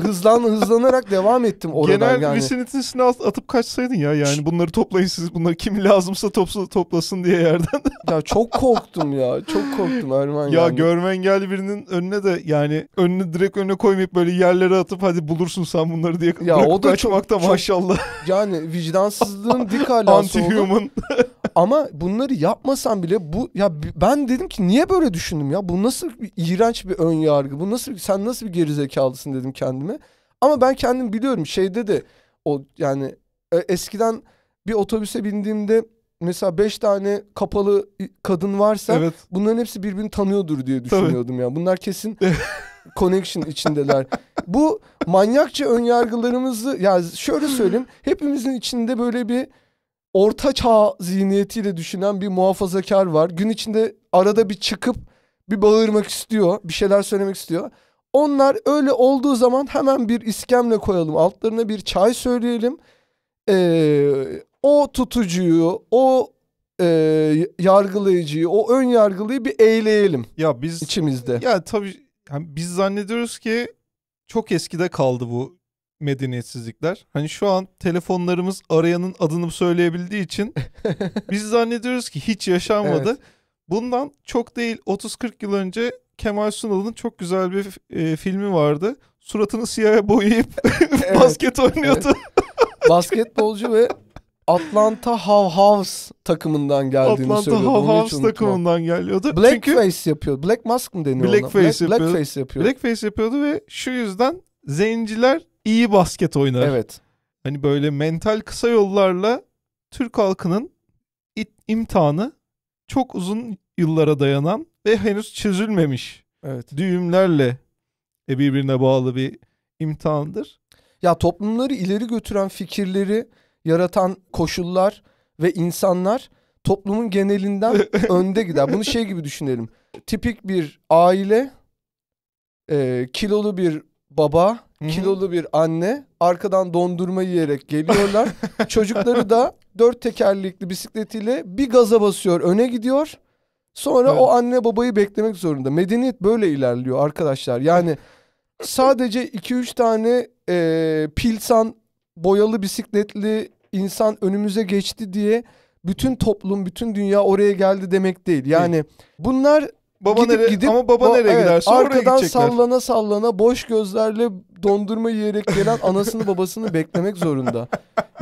hızlan hızlanarak devam ettim oradan Genel yani. vicinity'sini atıp kaçsaydın ya yani bunları toplayın siz bunları kim lazımsa topla, toplasın diye yerden. ya çok korktum ya çok korktum Erman Ya yani. görme engelli birinin önüne de yani önünü direkt önüne koymayıp böyle yerlere atıp hadi bulursun sen bunları diye ya o da çok, çok, maşallah. Yani vicdansızlığın dik alası Anti-human. Ama bunları yapmasam bile bu ya ben dedim ki niye böyle düşündüm ya bu nasıl bir iğrenç bir ön yargı bu nasıl sen nasıl bir gerizekalısın haklısın dedim kendime. Ama ben kendim biliyorum şeyde de o yani e, eskiden bir otobüse bindiğimde mesela beş tane kapalı kadın varsa evet. bunların hepsi birbirini tanıyordur diye düşünüyordum ya. yani. Bunlar kesin connection içindeler. Bu manyakça önyargılarımızı yani şöyle söyleyeyim hepimizin içinde böyle bir orta çağ zihniyetiyle düşünen bir muhafazakar var. Gün içinde arada bir çıkıp bir bağırmak istiyor, bir şeyler söylemek istiyor. Onlar öyle olduğu zaman hemen bir iskemle koyalım. Altlarına bir çay söyleyelim. Ee, o tutucuyu, o e, yargılayıcıyı, o ön yargılıyı bir eğleyelim. Ya biz içimizde. Ya tabii yani biz zannediyoruz ki çok eskide kaldı bu medeniyetsizlikler. Hani şu an telefonlarımız arayanın adını söyleyebildiği için biz zannediyoruz ki hiç yaşanmadı. evet. Bundan çok değil 30-40 yıl önce Kemal Sunal'ın çok güzel bir e, filmi vardı. Suratını siyaha boyayıp evet, basket oynuyordu. Basketbolcu ve Atlanta How House takımından geldiğini Atlanta söylüyordu. Atlanta How House takımından geliyordu. Blackface Çünkü... yapıyor. Black Mask mı deniyor Blackface ona? yapıyordu. Blackface yapıyor. Blackface yapıyordu ve şu yüzden zenciler iyi basket oynar. Evet. Hani böyle mental kısa yollarla Türk halkının it, imtihanı çok uzun yıllara dayanan ve henüz çözülmemiş evet. düğümlerle e, birbirine bağlı bir imtihandır. Ya toplumları ileri götüren fikirleri yaratan koşullar ve insanlar toplumun genelinden önde gider. Bunu şey gibi düşünelim. Tipik bir aile, e, kilolu bir baba, kilolu bir anne arkadan dondurma yiyerek geliyorlar. Çocukları da dört tekerlekli bisikletiyle bir gaza basıyor, öne gidiyor. Sonra evet. o anne babayı beklemek zorunda. Medeniyet böyle ilerliyor arkadaşlar. Yani sadece 2-3 tane e, pilsan boyalı bisikletli insan önümüze geçti diye bütün toplum, bütün dünya oraya geldi demek değil. Yani bunlar Baba gidip, nereye, gidip, ama baba ba nereye evet, giderse oraya gidecekler. Arkadan sallana sallana boş gözlerle dondurma yiyerek gelen anasını babasını beklemek zorunda.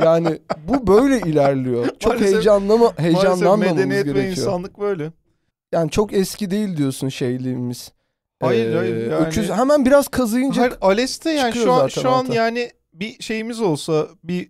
Yani bu böyle ilerliyor. Çok maalesef, mı? heyecanlanmamamız gerekiyor. medeniyet ve insanlık böyle yani çok eski değil diyorsun şeyliğimiz. Hayır ee, hayır. Yani... Öküz hemen biraz kazıyınca hayır, Ales'te yani şu an şu an alta. yani bir şeyimiz olsa bir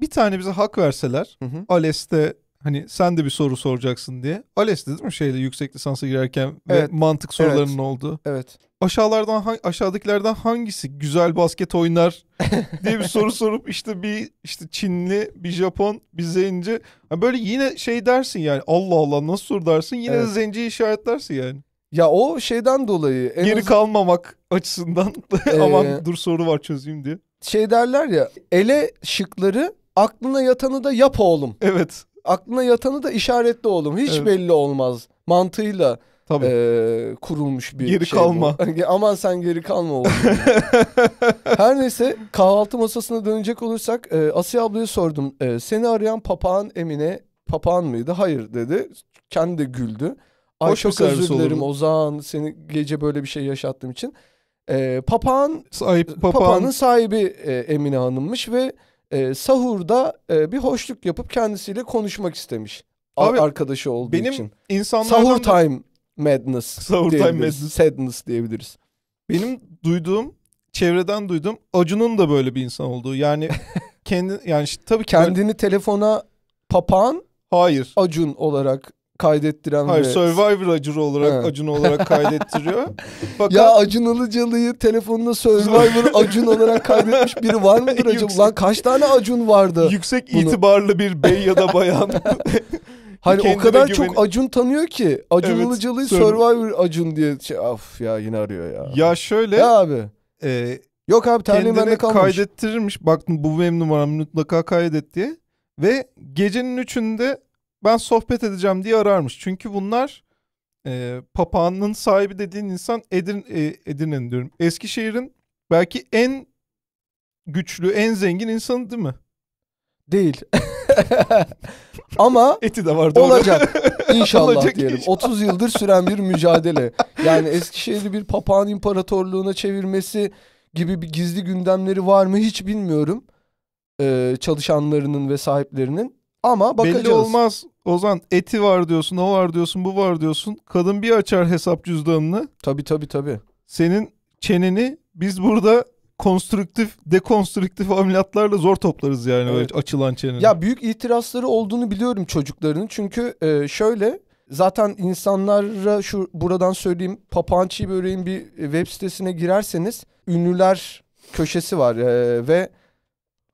bir tane bize hak verseler hı hı. Ales'te hani sen de bir soru soracaksın diye. ALES değil mi şeyde yüksek lisansa girerken evet. ve mantık sorularının evet. olduğu. Evet aşağılardan aşağıdakilerden hangisi güzel basket oynar diye bir soru sorup işte bir işte Çinli, bir Japon, bir Zenci. Yani böyle yine şey dersin yani Allah Allah nasıl soru dersin yine evet. de Zenci'yi işaretlersin yani. Ya o şeyden dolayı. En Geri az... kalmamak açısından ee... aman dur soru var çözeyim diye. Şey derler ya ele şıkları aklına yatanı da yap oğlum. Evet. Aklına yatanı da işaretli oğlum. Hiç evet. belli olmaz mantığıyla Tabii. E, kurulmuş bir geri şey kalma. Bu. Aman sen geri kalma oğlum. Her neyse kahvaltı masasına dönecek olursak e, Asiye ablaya sordum. E, seni arayan papağan Emine papağan mıydı? Hayır dedi. Kendi de güldü. Ay Hoş çok özür dilerim Ozan seni gece böyle bir şey yaşattığım için. E, papağan Sahip, papağan. papağanın sahibi e, Emine Hanım'mış ve e, sahurda e, bir hoşluk yapıp kendisiyle konuşmak istemiş. Abi, arkadaşı olduğu benim için. Benim insanlardan Sahur time Madness. Summertime Madness. Sadness diyebiliriz. Benim duyduğum, çevreden duyduğum Acun'un da böyle bir insan olduğu. Yani kendi yani işte, tabii kendini böyle... telefona papağan Hayır. Acun olarak kaydettiren Hayır, ve... Survivor Acun olarak He. Acun olarak kaydettiriyor. Fakat... Ya Acun Ilıcalı'yı telefonuna Survivor Acun olarak kaydetmiş biri var mıdır acaba? Yüksek... Lan kaç tane Acun vardı? Yüksek bunu? itibarlı bir bey ya da bayan hani o kadar güven... çok Acun tanıyor ki. Acun evet, Ilıcalı'yı Survivor Acun diye şey, af ya yine arıyor ya. Ya şöyle. Ya abi. E, Yok abi terliğim bende kalmış. kaydettirirmiş. Baktım bu benim numaram mutlaka kaydet diye. Ve gecenin üçünde ben sohbet edeceğim diye ararmış. Çünkü bunlar e, papağanın sahibi dediğin insan Edirne, e, Edirne'nin diyorum. Eskişehir'in belki en güçlü, en zengin insanı değil mi? Değil. Ama eti de var doğru. olacak. inşallah olacak diyelim. Inşallah. 30 yıldır süren bir mücadele. Yani Eskişehir'i bir papağan imparatorluğuna çevirmesi gibi bir gizli gündemleri var mı hiç bilmiyorum. Ee, çalışanlarının ve sahiplerinin. Ama bakacağız. Belli olmaz. Ozan eti var diyorsun, o var diyorsun, bu var diyorsun. Kadın bir açar hesap cüzdanını. Tabii tabii tabii. Senin çeneni biz burada konstrüktif, dekonstrüktif ameliyatlarla zor toplarız yani evet. açılan çenenin. Ya büyük itirazları olduğunu biliyorum çocukların. Çünkü e, şöyle zaten insanlara şu buradan söyleyeyim Papançi Böreğin bir web sitesine girerseniz ünlüler köşesi var e, ve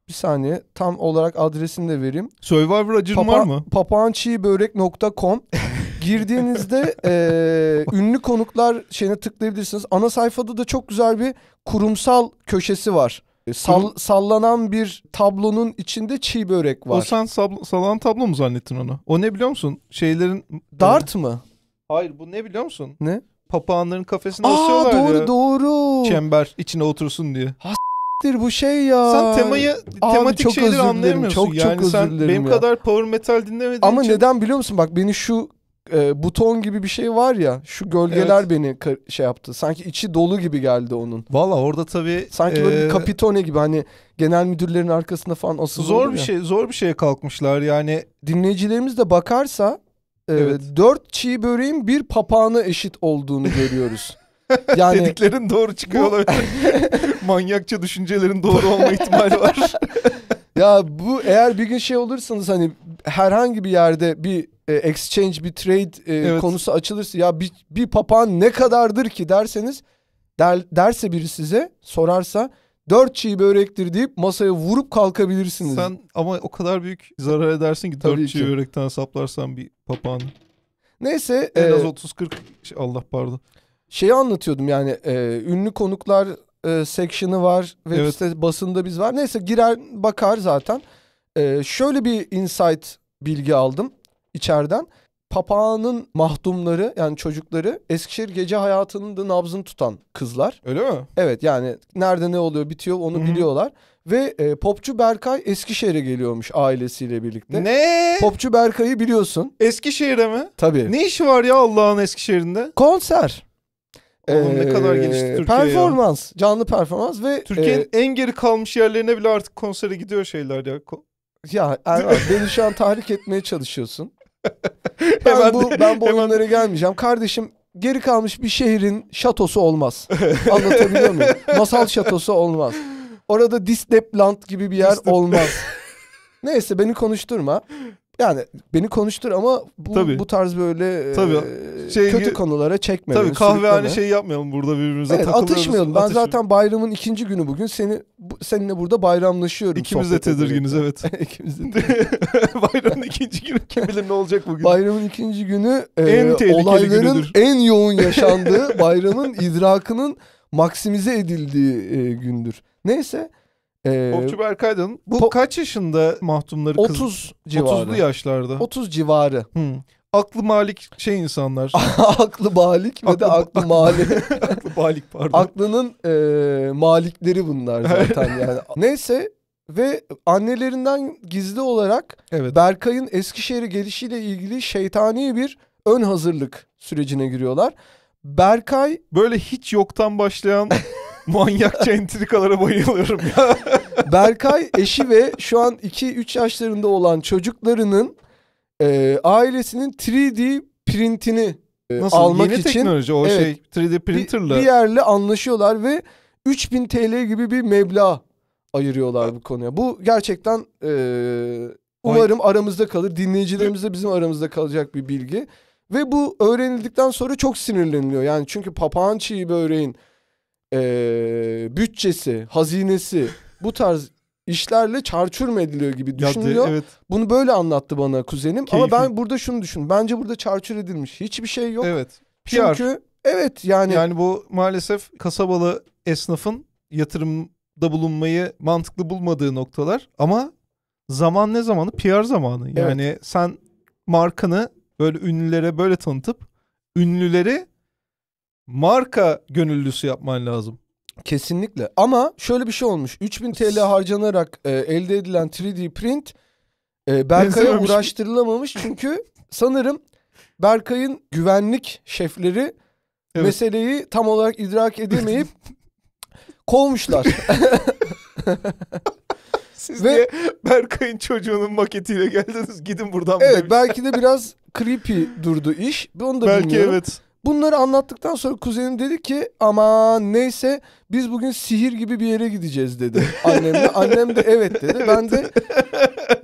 bir saniye tam olarak adresini de vereyim. Survivor acın Papa, var mı? papançibörek.com girdiğinizde e, ünlü konuklar şeyine tıklayabilirsiniz. Ana sayfada da çok güzel bir kurumsal köşesi var. Sal, sallanan bir tablonun içinde çiğ börek var. O sen sab- sallanan tablo mu zannettin onu? O ne biliyor musun? Şeylerin... Dart mı? Hayır bu ne biliyor musun? Ne? Papağanların kafesine Aa, asıyorlar doğru, ya. doğru. Çember içine otursun diye. Ha bu şey ya. Sen temayı Abi, tematik çok şeyleri özür anlayamıyorsun. Çok çok sen özür dilerim benim ya. kadar power metal dinlemediğin Ama için... neden biliyor musun? Bak beni şu e, buton gibi bir şey var ya şu gölgeler evet. beni şey yaptı. Sanki içi dolu gibi geldi onun. Valla orada tabii sanki e... böyle bir e, kapitone gibi hani genel müdürlerin arkasında falan asılı. Zor bir ya. şey, zor bir şeye kalkmışlar yani. Dinleyicilerimiz de bakarsa e, evet. dört çiğ böreğin bir papağana eşit olduğunu görüyoruz. Yani dediklerin doğru çıkıyor bu... olabilir. Manyakça düşüncelerin doğru olma ihtimali var. Ya bu eğer bir gün şey olursanız hani herhangi bir yerde bir e, exchange bir trade e, evet. konusu açılırsa ya bir, bir papağan ne kadardır ki derseniz der, derse biri size sorarsa dört çiğ börektir deyip masaya vurup kalkabilirsiniz. Sen ama o kadar büyük zarar edersin ki dört çiğ börekten saplarsan bir papağanı. Neyse. En az e, 30-40 şey, Allah pardon. Şeyi anlatıyordum yani e, ünlü konuklar e, section'ı var. Web evet. sitesi basında biz var. Neyse girer bakar zaten. E, şöyle bir insight bilgi aldım içeriden. Papağanın mahdumları yani çocukları Eskişehir gece hayatının da nabzını tutan kızlar. Öyle mi? Evet yani nerede ne oluyor bitiyor onu Hı-hı. biliyorlar. Ve e, popçu Berkay Eskişehir'e geliyormuş ailesiyle birlikte. Ne? Popçu Berkay'ı biliyorsun. Eskişehir'e mi? Tabii. Ne işi var ya Allah'ın Eskişehir'inde? Konser. Oğlum ne kadar gelişti Türkiye Performans. Ya. Canlı performans ve... Türkiye'nin e, en geri kalmış yerlerine bile artık konsere gidiyor şeyler ya. Ko ya Erman er, beni şu an tahrik etmeye çalışıyorsun. ben, hemen bu, de, ben bu oyunlara hemen... gelmeyeceğim. Kardeşim geri kalmış bir şehrin şatosu olmaz. Anlatabiliyor muyum? Masal şatosu olmaz. Orada Disneyland gibi bir yer olmaz. Neyse beni konuşturma yani beni konuştur ama bu, tabii. bu tarz böyle tabii. E, şey, kötü konulara çekmeyelim. Tabii kahvehane şey yapmayalım burada birbirimize evet, atışmayalım. Ben atışmayalım. zaten bayramın ikinci günü bugün seni seninle burada bayramlaşıyorum. İkimiz de tedirginiz evet. İkimiz de Bayramın ikinci günü kim bilir ne olacak bugün. Bayramın ikinci günü e, en olayların günüdür. en yoğun yaşandığı bayramın idrakının maksimize edildiği e, gündür. Neyse. Ee, Popçu Berkaydın bu po- kaç yaşında mahtumları kız? 30 civarı. 30'lu yaşlarda. 30 civarı. Hmm. Aklı malik şey insanlar. aklı balik ve aklı, de aklı, malik. aklı malik pardon. Aklının e, malikleri bunlar zaten yani. Neyse ve annelerinden gizli olarak evet. Berkay'ın Eskişehir'e gelişiyle ilgili şeytani bir ön hazırlık sürecine giriyorlar. Berkay böyle hiç yoktan başlayan Manyak entrikalara bayılıyorum ya. Berkay eşi ve şu an 2-3 yaşlarında olan çocuklarının e, ailesinin 3D printini e, Nasıl? almak Yeni için. teknoloji o evet, şey 3D printerla. Bir, bir yerle anlaşıyorlar ve 3000 TL gibi bir meblağ ayırıyorlar bu konuya. Bu gerçekten e, umarım Ay. aramızda kalır. Dinleyicilerimiz de bizim aramızda kalacak bir bilgi. Ve bu öğrenildikten sonra çok sinirleniliyor. Yani çünkü papağan çiği böreğin e, bütçesi, hazinesi bu tarz işlerle çarçur mu ediliyor gibi düşünülüyor. evet. Bunu böyle anlattı bana kuzenim. Keyifli. Ama ben burada şunu düşün. Bence burada çarçur edilmiş. Hiçbir şey yok. Evet. PR. Çünkü evet yani. Yani bu maalesef kasabalı esnafın yatırımda bulunmayı mantıklı bulmadığı noktalar. Ama zaman ne zamanı? PR zamanı. Yani evet. sen markanı böyle ünlülere böyle tanıtıp ünlüleri marka gönüllüsü yapman lazım. Kesinlikle ama şöyle bir şey olmuş. 3000 TL harcanarak e, elde edilen 3D print e, Berkay'a uğraştırılamamış. Çünkü sanırım Berkay'ın güvenlik şefleri Evet. meseleyi tam olarak idrak edemeyip kovmuşlar. Siz Ve- diye Berkay'ın çocuğunun maketiyle geldiniz. Gidin buradan. evet belki de biraz creepy durdu iş. onu da Belki bilmiyorum. evet. Bunları anlattıktan sonra kuzenim dedi ki ama neyse biz bugün sihir gibi bir yere gideceğiz dedi annemle. Annem de evet dedi. Ben de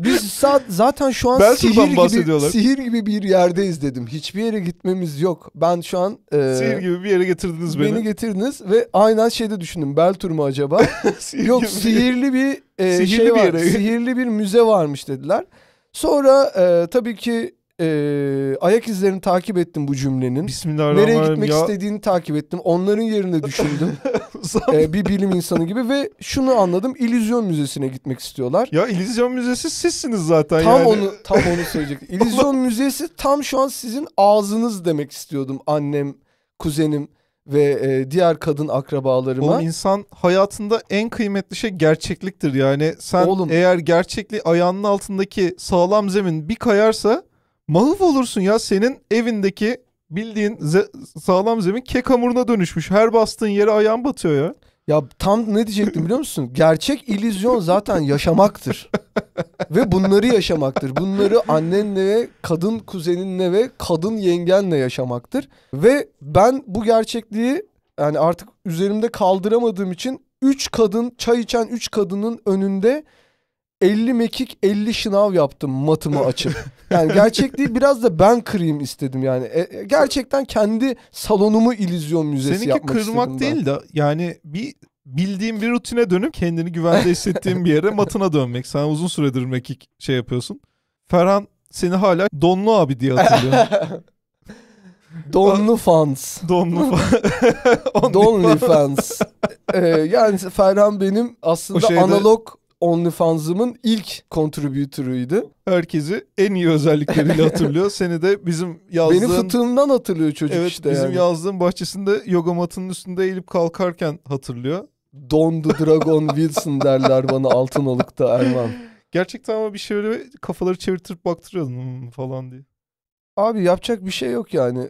biz zaten şu an ben sihir gibi, sihir gibi bir yerdeyiz dedim. Hiçbir yere gitmemiz yok. Ben şu an... E, sihir gibi bir yere getirdiniz beni. Beni getirdiniz ve aynen şeyde düşündüm. Beltur mu acaba? sihir yok sihirli bir, e, sihirli şey bir yere. Sihirli bir müze varmış dediler. Sonra e, tabii ki e, ayak izlerini takip ettim bu cümlenin. Bismillahirrahmanirrahim. Nereye gitmek ya. istediğini takip ettim. Onların yerine düşündüm. e, bir bilim insanı gibi ve şunu anladım. İllüzyon Müzesi'ne gitmek istiyorlar. Ya İllüzyon Müzesi sizsiniz zaten tam yani. Onu, tam onu söyleyecektim. İllüzyon Müzesi tam şu an sizin ağzınız demek istiyordum annem, kuzenim ve e, diğer kadın akrabalarıma. o insan hayatında en kıymetli şey gerçekliktir yani. Sen Oğlum, eğer gerçekliği ayağının altındaki sağlam zemin bir kayarsa Mahvolursun olursun ya senin evindeki bildiğin ze- sağlam zemin kek hamuruna dönüşmüş. Her bastığın yere ayağın batıyor ya. Ya tam ne diyecektim biliyor musun? Gerçek illüzyon zaten yaşamaktır. ve bunları yaşamaktır. Bunları annenle ve kadın kuzeninle ve kadın yengenle yaşamaktır. Ve ben bu gerçekliği yani artık üzerimde kaldıramadığım için 3 kadın çay içen 3 kadının önünde 50 mekik 50 şınav yaptım matımı açıp. Yani gerçek değil, biraz da ben kırayım istedim yani. E, e, gerçekten kendi salonumu illüzyon müzesi Seninki yapmak istedim. Seninki kırmak değil de yani bir bildiğim bir rutine dönüp kendini güvende hissettiğim bir yere matına dönmek. Sen uzun süredir mekik şey yapıyorsun. Ferhan seni hala Donlu abi diye hatırlıyor. Donlu fans. Donlu fans. Donlu fans. ee, yani Ferhan benim aslında şeyde, analog OnlyFans'ımın ilk contributor'ıydı. Herkesi en iyi özellikleriyle hatırlıyor. Seni de bizim yazdığın... Benim fıtığımdan hatırlıyor çocuk evet, işte. bizim yani. yazdığın bahçesinde yoga matının üstünde eğilip kalkarken hatırlıyor. Don the Dragon Wilson derler bana Altınoluk'ta Erman. Gerçekten ama bir şey öyle kafaları çevirtip baktırıyordun hmm, falan diye. Abi yapacak bir şey yok yani.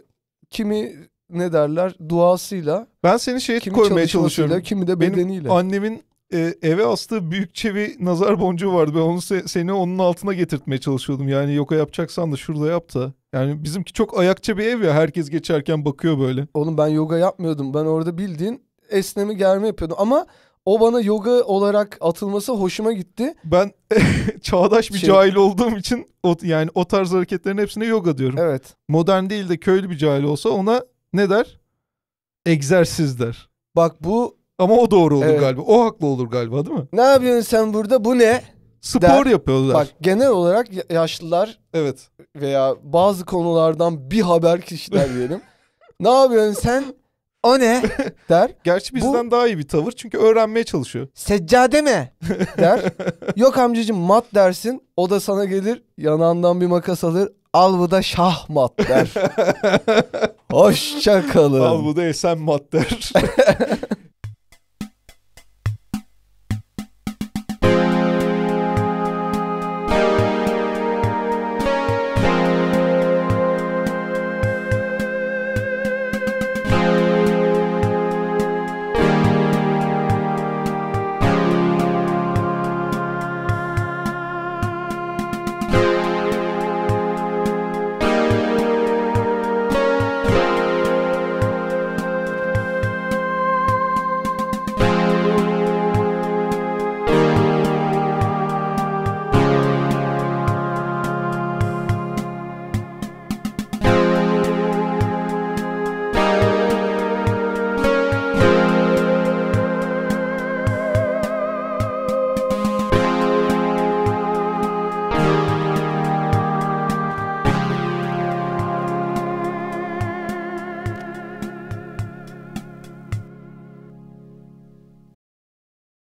Kimi ne derler duasıyla. Ben seni şeye kimi koymaya çalışıyorum. Kimi de bedeniyle. Benim annemin e, eve astığı büyükçe bir nazar boncuğu vardı. Ben onu se seni onun altına getirtmeye çalışıyordum. Yani yoga yapacaksan da şurada yap da. Yani bizimki çok ayakça bir ev ya. Herkes geçerken bakıyor böyle. Oğlum ben yoga yapmıyordum. Ben orada bildiğin esneme germe yapıyordum. Ama o bana yoga olarak atılması hoşuma gitti. Ben çağdaş bir şey... cahil olduğum için o, yani o tarz hareketlerin hepsine yoga diyorum. Evet. Modern değil de köylü bir cahil olsa ona ne der? Egzersiz der. Bak bu ama o doğru olur Evet. galiba. O haklı olur galiba değil mi? Ne yapıyorsun sen burada? Bu ne? Spor Der- yapıyorlar. Bak genel olarak yaşlılar Evet. veya bazı konulardan bir haber kişiler diyelim. ne yapıyorsun sen? O ne? Der. Gerçi bizden daha iyi bir tavır çünkü öğrenmeye çalışıyor. Seccade mi? Der. Yok amcacığım mat dersin. O da sana gelir yanağından bir makas alır. Al bu da şahmat der. Hoşça kalın. Al bu da esen madder.